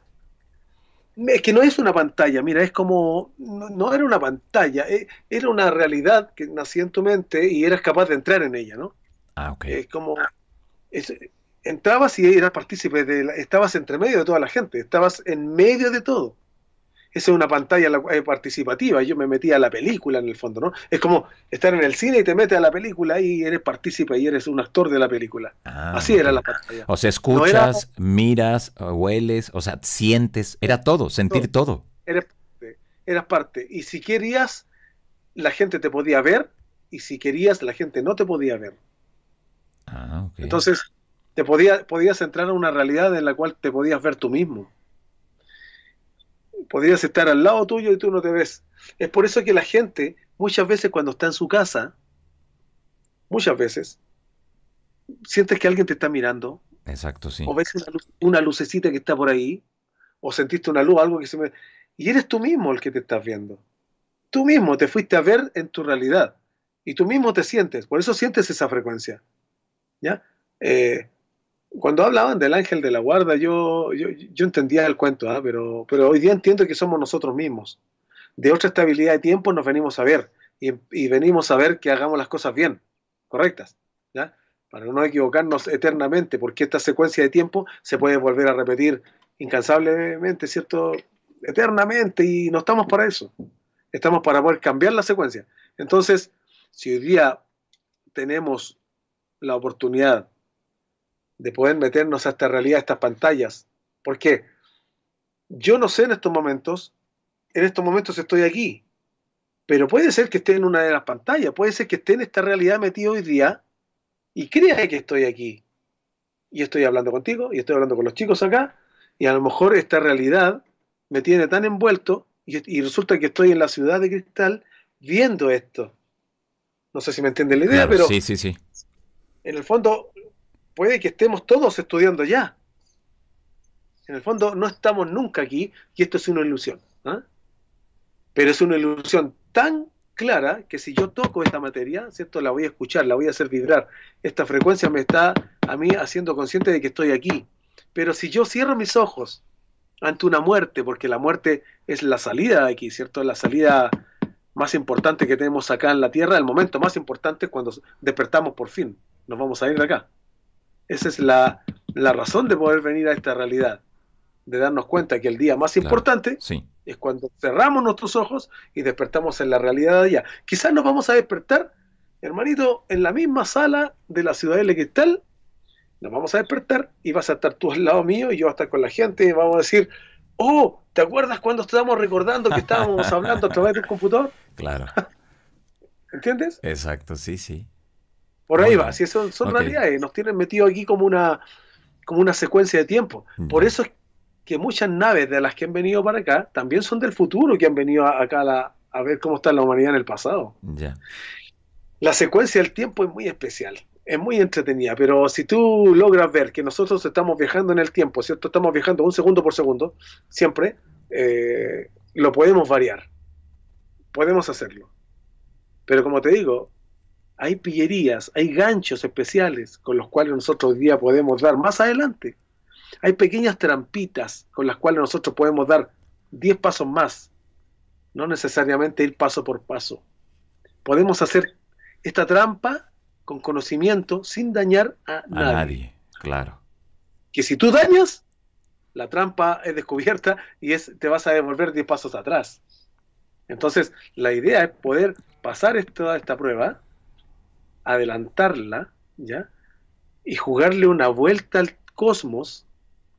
Es que no es una pantalla, mira, es como, no, era una pantalla, era una realidad que nacía en tu mente y eras capaz de entrar en ella, ¿no? Ah, ok. Es como, entrabas y eras partícipe, de estabas entre medio de toda la gente, estabas en medio de todo. Esa es una pantalla eh, participativa, yo me metía a la película en el fondo, ¿no? Es como estar en el cine y te metes a la película y eres partícipe y eres un actor de la película. Ah, Así era la pantalla. O sea, escuchas, miras, hueles, o sea, sientes, era todo, sentir todo. Eres parte, eras parte. Y si querías, la gente te podía ver y si querías, la gente no te podía ver. Ah, Entonces, te podías, entrar a una realidad en la cual te podías ver tú mismo. Podías estar al lado tuyo y tú no te ves. Es por eso que la gente muchas veces cuando está en su casa, muchas veces, sientes que alguien te está mirando. Exacto, sí. O ves una, lucecita que está por ahí, o sentiste una luz, algo que se me... Y eres tú mismo el que te estás viendo. Tú mismo te fuiste a ver en tu realidad. Y tú mismo te sientes. Por eso sientes esa frecuencia. ¿Ya? Eh, cuando hablaban del ángel de la guarda, yo, yo, entendía el cuento, ¿ah? pero, pero hoy día entiendo que somos nosotros mismos. De otra estabilidad de tiempo nos venimos a ver y, venimos a ver que hagamos las cosas bien, correctas, para no equivocarnos eternamente, porque esta secuencia de tiempo se puede volver a repetir incansablemente, ¿cierto? Eternamente, y no estamos para eso. Estamos para poder cambiar la secuencia. Entonces, si hoy día tenemos la oportunidad de poder meternos a esta realidad, a estas pantallas. porque Yo no sé en estos momentos, en estos momentos estoy aquí, pero puede ser que esté en una de las pantallas, puede ser que esté en esta realidad metido hoy día y crea que estoy aquí. Y estoy hablando contigo, y estoy hablando con los chicos acá, y a lo mejor esta realidad me tiene tan envuelto y, resulta que estoy en la ciudad de cristal viendo esto. No sé si me entiende la idea, pero sí, sí, sí. en el fondo puede que estemos todos estudiando ya. En el fondo no estamos nunca aquí y esto es una ilusión. ¿ah? Pero es una ilusión tan clara que si yo toco esta materia, ¿cierto? La voy a escuchar, la voy a hacer vibrar. Esta frecuencia me está a mí haciendo consciente de que estoy aquí. Pero si yo cierro mis ojos ante una muerte, porque la muerte es la salida de aquí, ¿cierto? La salida más importante que tenemos acá en la Tierra, el momento más importante es cuando despertamos por fin, nos vamos a ir de acá. Esa es la, razón de poder venir a esta realidad, de darnos cuenta que el día más importante es cuando cerramos nuestros ojos y despertamos en la realidad de allá. Quizás nos vamos a despertar, hermanito, en la misma sala de la ciudad de Cristal, nos vamos a despertar y vas a estar tú al lado mío y yo voy a estar con la gente y vamos a decir, oh, ¿te acuerdas cuando estábamos recordando que estábamos hablando a través del computador? Claro. ¿Entiendes? Exacto, sí, sí. Por ahí va, si son, son realidades, nos tienen metido aquí como una, como una secuencia de tiempo. Mm. Por eso es que muchas naves de las que han venido para acá también son del futuro que han venido acá a, a ver cómo está la humanidad en el pasado. La secuencia del tiempo es muy especial, es muy entretenida, pero si tú logras ver que nosotros estamos viajando en el tiempo, ¿cierto? Estamos viajando un segundo por segundo, siempre, eh, lo podemos variar, podemos hacerlo. Pero como te digo, hay pillerías, hay ganchos especiales con los cuales nosotros hoy día podemos dar más adelante. Hay pequeñas trampitas con las cuales nosotros podemos dar 10 pasos más. No necesariamente ir paso por paso. Podemos hacer esta trampa con conocimiento sin dañar a, nadie. Claro. Que si tú dañas, la trampa es descubierta y es, te vas a devolver 10 pasos atrás. Entonces, la idea es poder pasar toda esta prueba adelantarla, ¿ya? Y jugarle una vuelta al cosmos,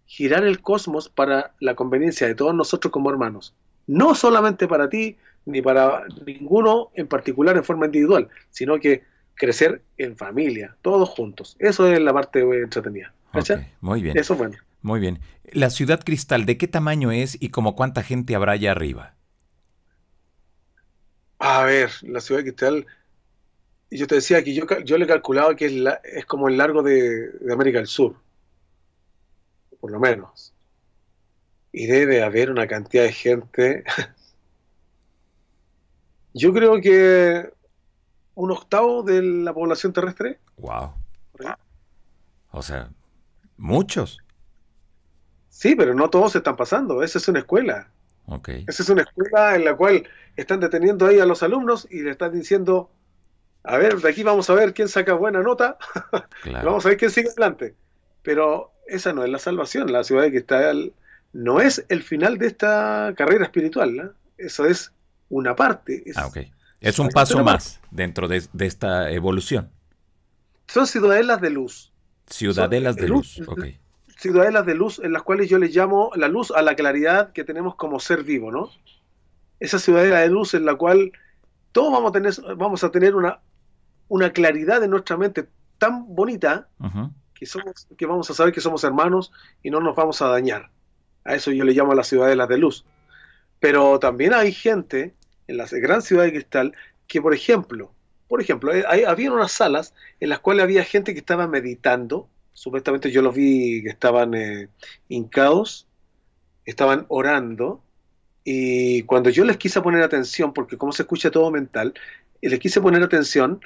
girar el cosmos para la conveniencia de todos nosotros como hermanos. No solamente para ti, ni para ninguno en particular en forma individual, sino que crecer en familia, todos juntos. Eso es la parte entretenida. muy bien. Eso bueno. Muy bien. La ciudad cristal, ¿de qué tamaño es y como cuánta gente habrá allá arriba? A ver, la ciudad cristal yo te decía que yo, yo le calculado que es, la, es como el largo de, América del Sur, por lo menos. Y debe haber una cantidad de gente. yo creo que un octavo de la población terrestre. ¡Wow! O sea, muchos. Sí, pero no todos se están pasando. Esa es una escuela. Okay. Esa es una escuela en la cual están deteniendo ahí a los alumnos y le están diciendo, a ver, de aquí vamos a ver quién saca buena nota, vamos a ver quién sigue adelante. Pero esa no es la salvación, la ciudad de cristal no es el final de esta carrera espiritual, ¿no? ¿eh? eso es una parte. Es, ah, okay. es un paso más dentro de, esta evolución. Son ciudadelas de luz. Ciudadelas de luz, Ciudadelas de luz en las cuales yo le llamo la luz a la claridad que tenemos como ser vivo, ¿no? Esa ciudadela de luz en la cual todos vamos a tener, vamos a tener una una claridad en nuestra mente tan bonita que, somos, que vamos a saber que somos hermanos y no nos vamos a dañar. A eso yo le llamo la ciudad de luz. Pero también hay gente en la gran ciudad de cristal que, por ejemplo, por ejemplo, eh, había unas salas en las cuales había gente que estaba meditando. Supuestamente yo los vi que estaban eh, hincados, estaban orando. Y cuando yo les quise poner atención, porque como se escucha todo mental, eh, les quise poner atención,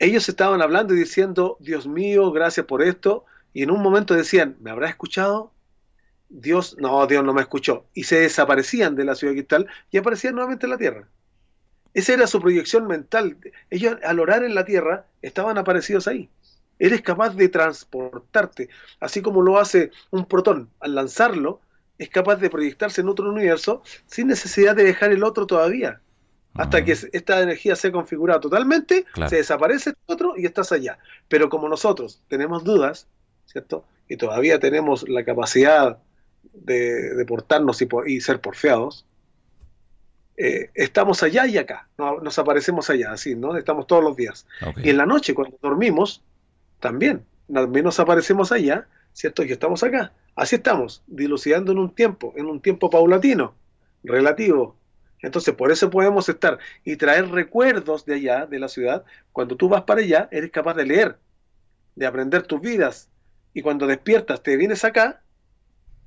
ellos estaban hablando y diciendo, Dios mío, gracias por esto. Y en un momento decían, ¿me habrá escuchado? Dios, no, Dios no me escuchó. Y se desaparecían de la ciudad cristal y aparecían nuevamente en la tierra. Esa era su proyección mental. Ellos al orar en la tierra estaban aparecidos ahí. Eres capaz de transportarte, así como lo hace un protón al lanzarlo, es capaz de proyectarse en otro universo sin necesidad de dejar el otro todavía. Hasta mm. que esta energía se configura totalmente, se desaparece otro y estás allá. Pero como nosotros tenemos dudas, ¿cierto? Y todavía tenemos la capacidad de, portarnos y, ser porfeados, eh, estamos allá y acá. Nos, aparecemos allá, así, ¿no? Estamos todos los días. Y en la noche, cuando dormimos, también. También nos aparecemos allá, ¿cierto? Y estamos acá. Así estamos, dilucidando en un tiempo, en un tiempo paulatino, relativo, entonces, por eso podemos estar y traer recuerdos de allá, de la ciudad. Cuando tú vas para allá, eres capaz de leer, de aprender tus vidas. Y cuando despiertas, te vienes acá,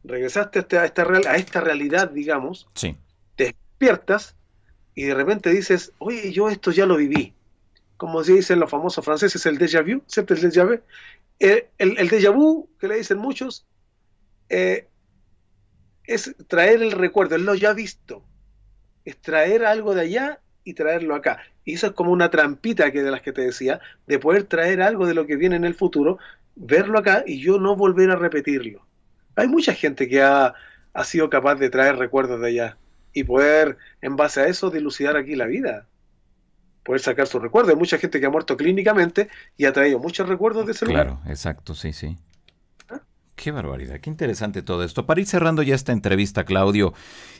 regresaste a esta, realidad, digamos, sí. te despiertas y de repente dices, oye, yo esto ya lo viví. Como se dicen los famosos franceses, el déjà vu, ¿cierto? El déjà vu. Eh, el, el, déjà que le dicen muchos, eh, es traer el recuerdo, es lo ya visto es traer algo de allá y traerlo acá. Y eso es como una trampita que de las que te decía, de poder traer algo de lo que viene en el futuro, verlo acá y yo no volver a repetirlo. Hay mucha gente que ha, ha sido capaz de traer recuerdos de allá y poder, en base a eso, dilucidar aquí la vida. Poder sacar sus recuerdos. Hay mucha gente que ha muerto clínicamente y ha traído muchos recuerdos de ese Claro, exacto, sí, sí. Qué barbaridad, qué interesante todo esto. Para ir cerrando ya esta entrevista, Claudio,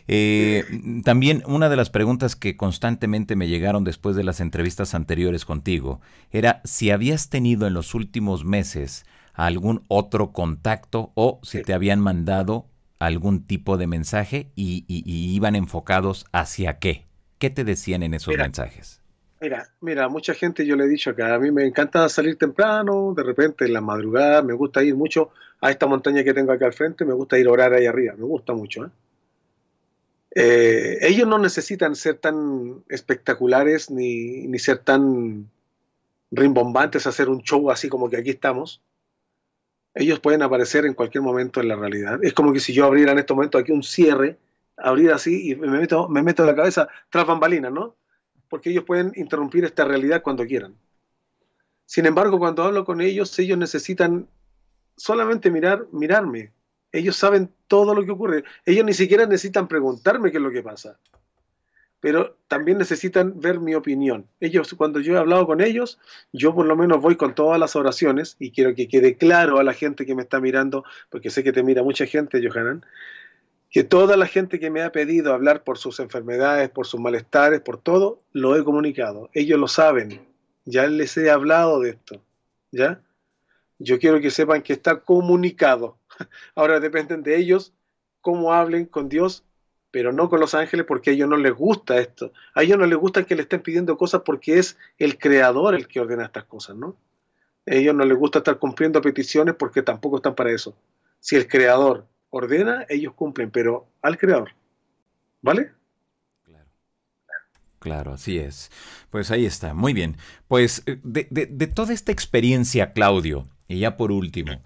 eh, también una de las preguntas que constantemente me llegaron después de las entrevistas anteriores contigo era si habías tenido en los últimos meses algún otro contacto o si te habían mandado algún tipo de mensaje y, iban enfocados hacia qué. ¿Qué te decían en esos mensajes? Mira, mira, mucha gente yo le he dicho que a mí me encanta salir temprano, de repente en la madrugada, me gusta ir mucho a esta montaña que tengo acá al frente, me gusta ir a orar ahí arriba, me gusta mucho. ¿eh? Eh, ellos no necesitan ser tan espectaculares ni, ser tan rimbombantes, hacer un show así como que aquí estamos. Ellos pueden aparecer en cualquier momento en la realidad. Es como que si yo abriera en este momento aquí un cierre, abrir así y me meto, la cabeza tras bambalinas, ¿no? Porque ellos pueden interrumpir esta realidad cuando quieran. Sin embargo, cuando hablo con ellos, ellos necesitan solamente mirar, mirarme. Ellos saben todo lo que ocurre. Ellos ni siquiera necesitan preguntarme qué es lo que pasa. Pero también necesitan ver mi opinión. Ellos, cuando yo he hablado con ellos, yo por lo menos voy con todas las oraciones y quiero que quede claro a la gente que me está mirando, porque sé que te mira mucha gente, Johanan, que toda la gente que me ha pedido hablar por sus enfermedades, por sus malestares, por todo, lo he comunicado. Ellos lo saben. Ya les he hablado de esto. ¿Ya? yo quiero que sepan que está comunicado. Ahora dependen de ellos cómo hablen con Dios, pero no con los ángeles porque a ellos no les gusta esto. A ellos no les gusta que le estén pidiendo cosas porque es el creador el que ordena estas cosas, ¿no? A ellos no les gusta estar cumpliendo peticiones porque tampoco están para eso. Si el creador ordena, ellos cumplen, pero al creador. ¿Vale? Claro, así es. Pues ahí está, muy bien. Pues eh, de, de toda esta experiencia, Claudio, y ya por último,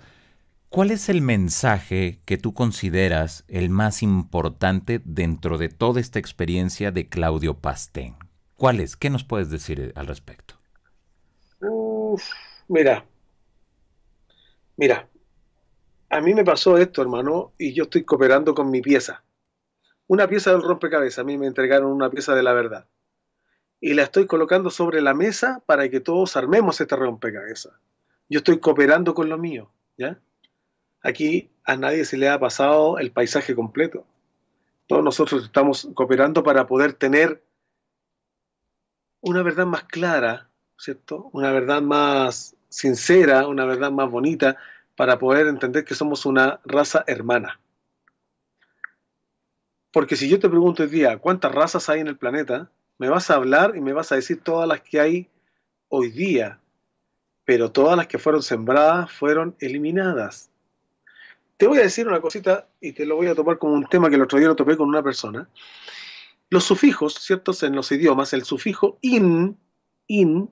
¿cuál es el mensaje que tú consideras el más importante dentro de toda esta experiencia de Claudio Pastén? ¿Cuál es? ¿Qué nos puedes decir al respecto? mira, mira, a mí me pasó esto, hermano, y yo estoy cooperando con mi pieza. Una pieza del rompecabezas, a mí me entregaron una pieza de la verdad. Y la estoy colocando sobre la mesa para que todos armemos este rompecabezas yo estoy cooperando con lo mío, ¿ya? Aquí a nadie se le ha pasado el paisaje completo. Todos nosotros estamos cooperando para poder tener una verdad más clara, ¿cierto? Una verdad más sincera, una verdad más bonita, para poder entender que somos una raza hermana. Porque si yo te pregunto hoy día cuántas razas hay en el planeta, me vas a hablar y me vas a decir todas las que hay hoy día, pero todas las que fueron sembradas fueron eliminadas. Te voy a decir una cosita y te lo voy a tomar como un tema que el otro día lo topé con una persona. Los sufijos, ¿cierto? En los idiomas, el sufijo in, in,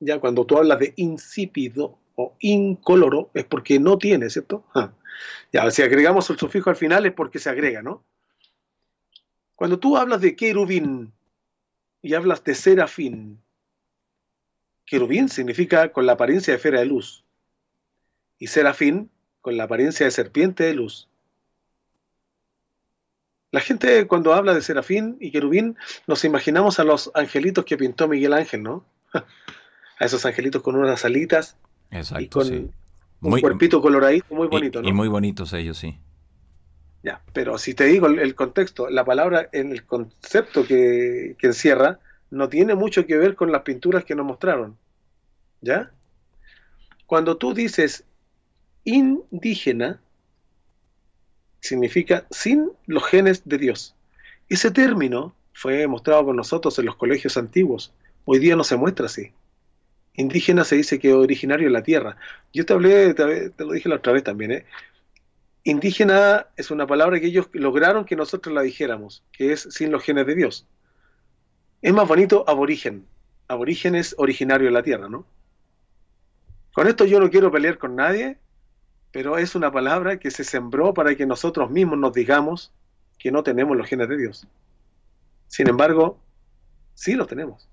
ya cuando tú hablas de insípido o incoloro, es porque no tiene, ¿cierto? Ya, si agregamos el sufijo al final es porque se agrega, ¿no? Cuando tú hablas de querubín y hablas de serafín, Querubín significa con la apariencia de esfera de luz y serafín con la apariencia de serpiente de luz. La gente cuando habla de serafín y querubín nos imaginamos a los angelitos que pintó Miguel Ángel, ¿no? a esos angelitos con unas alitas Exacto, y con un cuerpito coloradito muy bonito, ¿no? Y muy bonitos ellos, sí. Ya, pero si te digo el, contexto, la palabra, en el concepto que, que encierra, no tiene mucho que ver con las pinturas que nos mostraron. ¿Ya? Cuando tú dices indígena, significa sin los genes de Dios. Ese término fue mostrado por nosotros en los colegios antiguos. Hoy día no se muestra así. Indígena se dice que es originario de la tierra. Yo te hablé, te lo dije la otra vez también, ¿eh? Indígena es una palabra que ellos lograron que nosotros la dijéramos, que es sin los genes de Dios. Es más bonito aborigen. Aborigen es originario de la tierra, ¿no? Con esto yo no quiero pelear con nadie, pero es una palabra que se sembró para que nosotros mismos nos digamos que no tenemos los genes de Dios. Sin embargo, sí los tenemos.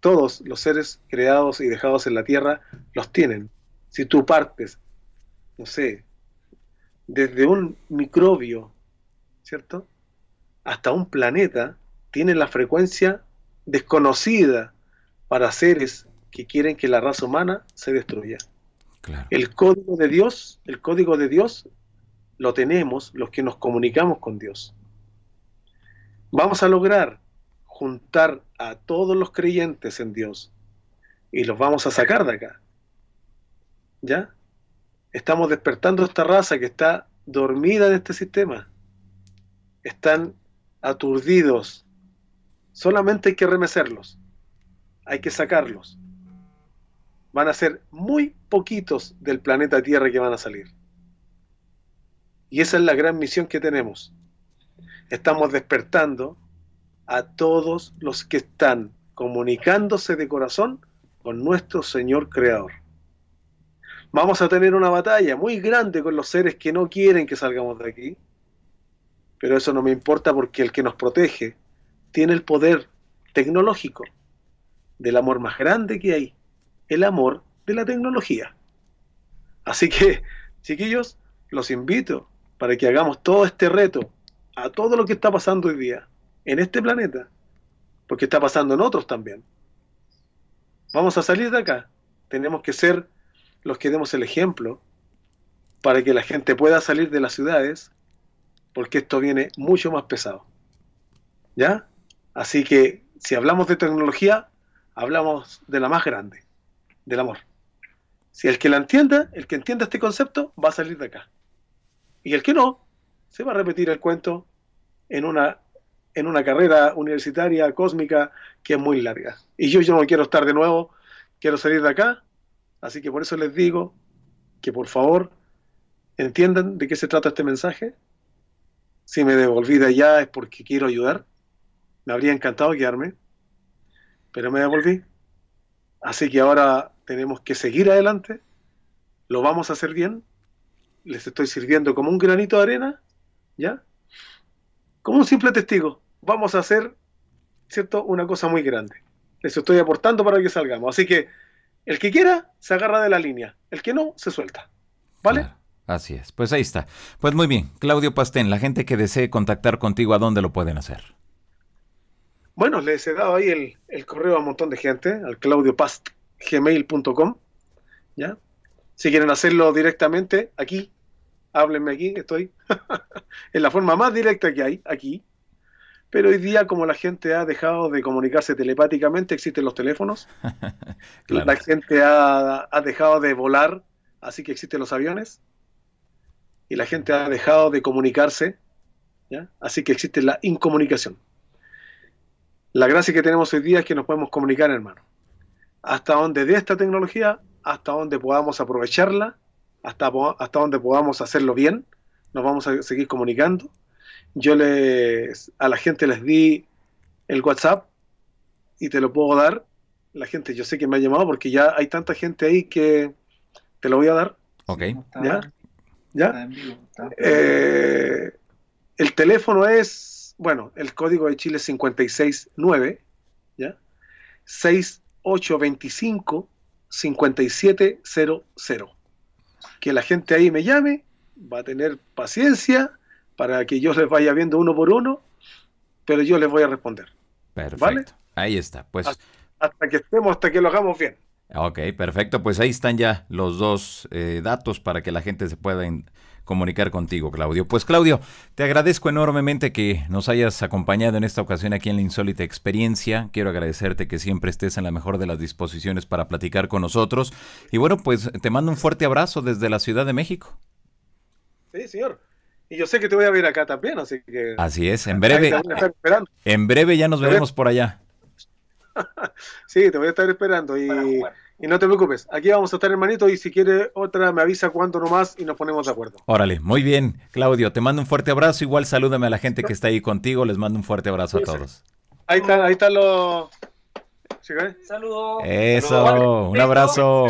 Todos los seres creados y dejados en la tierra los tienen. Si tú partes, no sé, desde un microbio, ¿cierto? Hasta un planeta, tienen la frecuencia desconocida para seres que quieren que la raza humana se destruya. El código de Dios, el código de Dios lo tenemos los que nos comunicamos con Dios. Vamos a lograr juntar a todos los creyentes en Dios y los vamos a sacar de acá. ¿Ya? Estamos despertando esta raza que está dormida en este sistema. Están aturdidos, Solamente hay que remecerlos, hay que sacarlos. Van a ser muy poquitos del planeta Tierra que van a salir. Y esa es la gran misión que tenemos. Estamos despertando a todos los que están comunicándose de corazón con nuestro Señor Creador. Vamos a tener una batalla muy grande con los seres que no quieren que salgamos de aquí, pero eso no me importa porque el que nos protege tiene el poder tecnológico del amor más grande que hay, el amor de la tecnología. Así que, chiquillos, los invito para que hagamos todo este reto a todo lo que está pasando hoy día en este planeta, porque está pasando en otros también. Vamos a salir de acá. Tenemos que ser los que demos el ejemplo para que la gente pueda salir de las ciudades, porque esto viene mucho más pesado. ¿Ya? Así que si hablamos de tecnología, hablamos de la más grande, del amor. Si el que la entienda, el que entienda este concepto, va a salir de acá. Y el que no, se va a repetir el cuento en una, en una carrera universitaria cósmica que es muy larga. Y yo, yo no quiero estar de nuevo, quiero salir de acá. Así que por eso les digo que por favor entiendan de qué se trata este mensaje. Si me devolví de allá es porque quiero ayudar me habría encantado guiarme, pero me devolví. Así que ahora tenemos que seguir adelante, lo vamos a hacer bien, les estoy sirviendo como un granito de arena, ¿ya? Como un simple testigo, vamos a hacer, ¿cierto?, una cosa muy grande. Les estoy aportando para que salgamos. Así que el que quiera se agarra de la línea, el que no se suelta, ¿vale? Ah, así es, pues ahí está. Pues muy bien, Claudio Pastén, la gente que desee contactar contigo, ¿a dónde lo pueden hacer? Bueno, les he dado ahí el, correo a un montón de gente, al claudiopastgmail.com. ¿Ya? Si quieren hacerlo directamente, aquí, háblenme aquí, estoy. en la forma más directa que hay, aquí. Pero hoy día, como la gente ha dejado de comunicarse telepáticamente, existen los teléfonos. La gente ha, dejado de volar, así que existen los aviones. Y la gente ha dejado de comunicarse, así que existe la incomunicación. La gracia que tenemos hoy día es que nos podemos comunicar, hermano. Hasta donde dé esta tecnología, hasta donde podamos aprovecharla, hasta, hasta donde podamos hacerlo bien, nos vamos a seguir comunicando. Yo les, a la gente les di el WhatsApp y te lo puedo dar. La gente, yo sé que me ha llamado porque ya hay tanta gente ahí que te lo voy a dar. Ok. ¿Ya? ¿Ya? Eh, el teléfono es bueno, el código de Chile es 569, ¿ya? 6825 5700. Que la gente ahí me llame, va a tener paciencia para que yo les vaya viendo uno por uno, pero yo les voy a responder. Perfecto. Ahí está. Pues hasta, que estemos, hasta que lo hagamos bien. Ok, perfecto. Pues ahí están ya los dos eh, datos para que la gente se pueda comunicar contigo, Claudio. Pues Claudio, te agradezco enormemente que nos hayas acompañado en esta ocasión aquí en la insólita experiencia. Quiero agradecerte que siempre estés en la mejor de las disposiciones para platicar con nosotros. Y bueno, pues te mando un fuerte abrazo desde la Ciudad de México. Sí, señor. Y yo sé que te voy a ver acá también, así que... Así es, en breve. En breve ya nos veremos por allá. sí, te voy a estar esperando y, no te preocupes. Aquí vamos a estar, hermanito, y si quiere otra, me avisa cuándo nomás y nos ponemos de acuerdo. Órale, muy bien, Claudio. Te mando un fuerte abrazo. Igual salúdame a la gente que está ahí contigo. Les mando un fuerte abrazo a todos. Ahí están, ahí los. Eh? Saludos. Eso, un abrazo.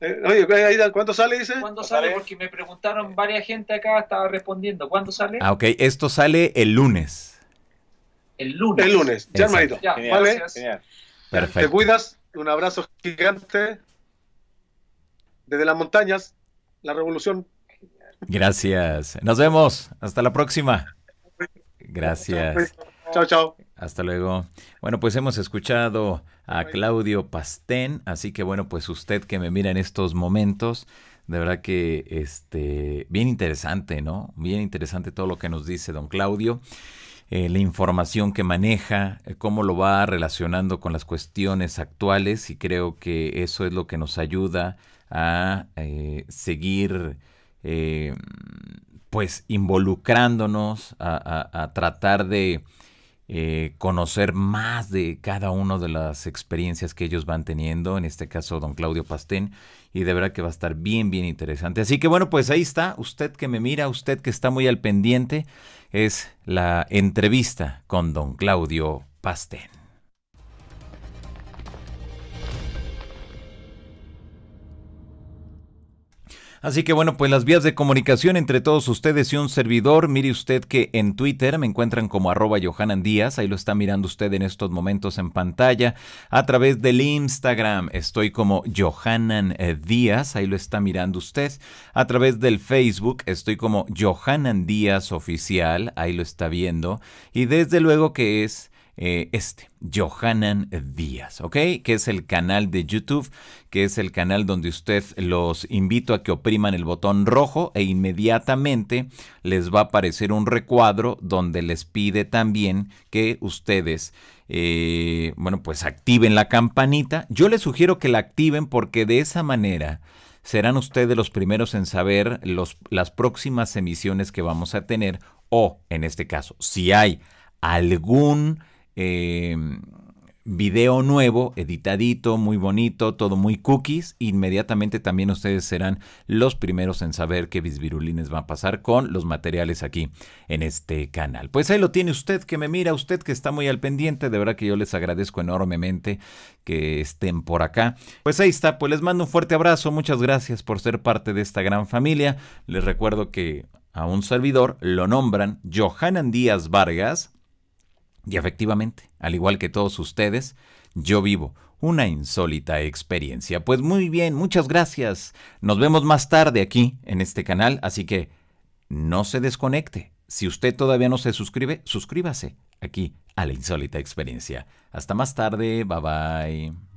Eh, ¿cuándo sale, dice? ¿Cuándo sale? Porque me preguntaron varias gente acá, estaba respondiendo. ¿Cuándo sale? Ah, ok. Esto sale el lunes el lunes. El lunes, ya hermanito. vale. Perfecto. Te cuidas, un abrazo gigante desde las montañas, la revolución. Gracias. Nos vemos. Hasta la próxima. Gracias. Chao, chao. Hasta luego. Bueno, pues hemos escuchado a Claudio Pastén, así que bueno, pues usted que me mira en estos momentos, de verdad que este bien interesante, ¿no? Bien interesante todo lo que nos dice don Claudio. Eh, la información que maneja, eh, cómo lo va relacionando con las cuestiones actuales y creo que eso es lo que nos ayuda a eh, seguir pues involucrándonos, a tratar de eh, conocer más de cada una de las experiencias que ellos van teniendo, en este caso don Claudio Pastén, y de verdad que va a estar bien, bien interesante. Así que bueno, pues ahí está, usted que me mira, usted que está muy al pendiente, es la entrevista con don Claudio Pastén. Así que bueno, pues las vías de comunicación entre todos ustedes y un servidor. Mire usted que en Twitter me encuentran como arroba Johanan Díaz. Ahí lo está mirando usted en estos momentos en pantalla. A través del Instagram estoy como Johanan eh, Díaz. Ahí lo está mirando usted. A través del Facebook estoy como Johanan Díaz Oficial. Ahí lo está viendo. Y desde luego que es eh, este, Johanan Díaz, ¿ok? Que es el canal de YouTube, que es el canal donde usted los invito a que opriman el botón rojo e inmediatamente les va a aparecer un recuadro donde les pide también que ustedes, eh, bueno, pues activen la campanita. Yo les sugiero que la activen porque de esa manera serán ustedes los primeros en saber los, las próximas emisiones que vamos a tener o, en este caso, si hay algún Em, video nuevo, editadito, muy bonito, todo muy cookies. Inmediatamente también ustedes serán los primeros en saber qué bisvirulines va a pasar con los materiales aquí en este canal. Pues ahí lo tiene usted que me mira, usted que está muy al pendiente. De verdad que yo les agradezco enormemente que estén por acá. Pues ahí está, pues les mando un fuerte abrazo. Muchas gracias por ser parte de esta gran familia. Les recuerdo que a un servidor lo nombran Johanan Díaz Vargas y efectivamente, al igual que todos ustedes, yo vivo una insólita experiencia. Pues muy bien, muchas gracias. Nos vemos más tarde aquí en este canal, así que no se desconecte. Si usted todavía no se suscribe, suscríbase aquí a la insólita experiencia. Hasta más tarde, bye bye.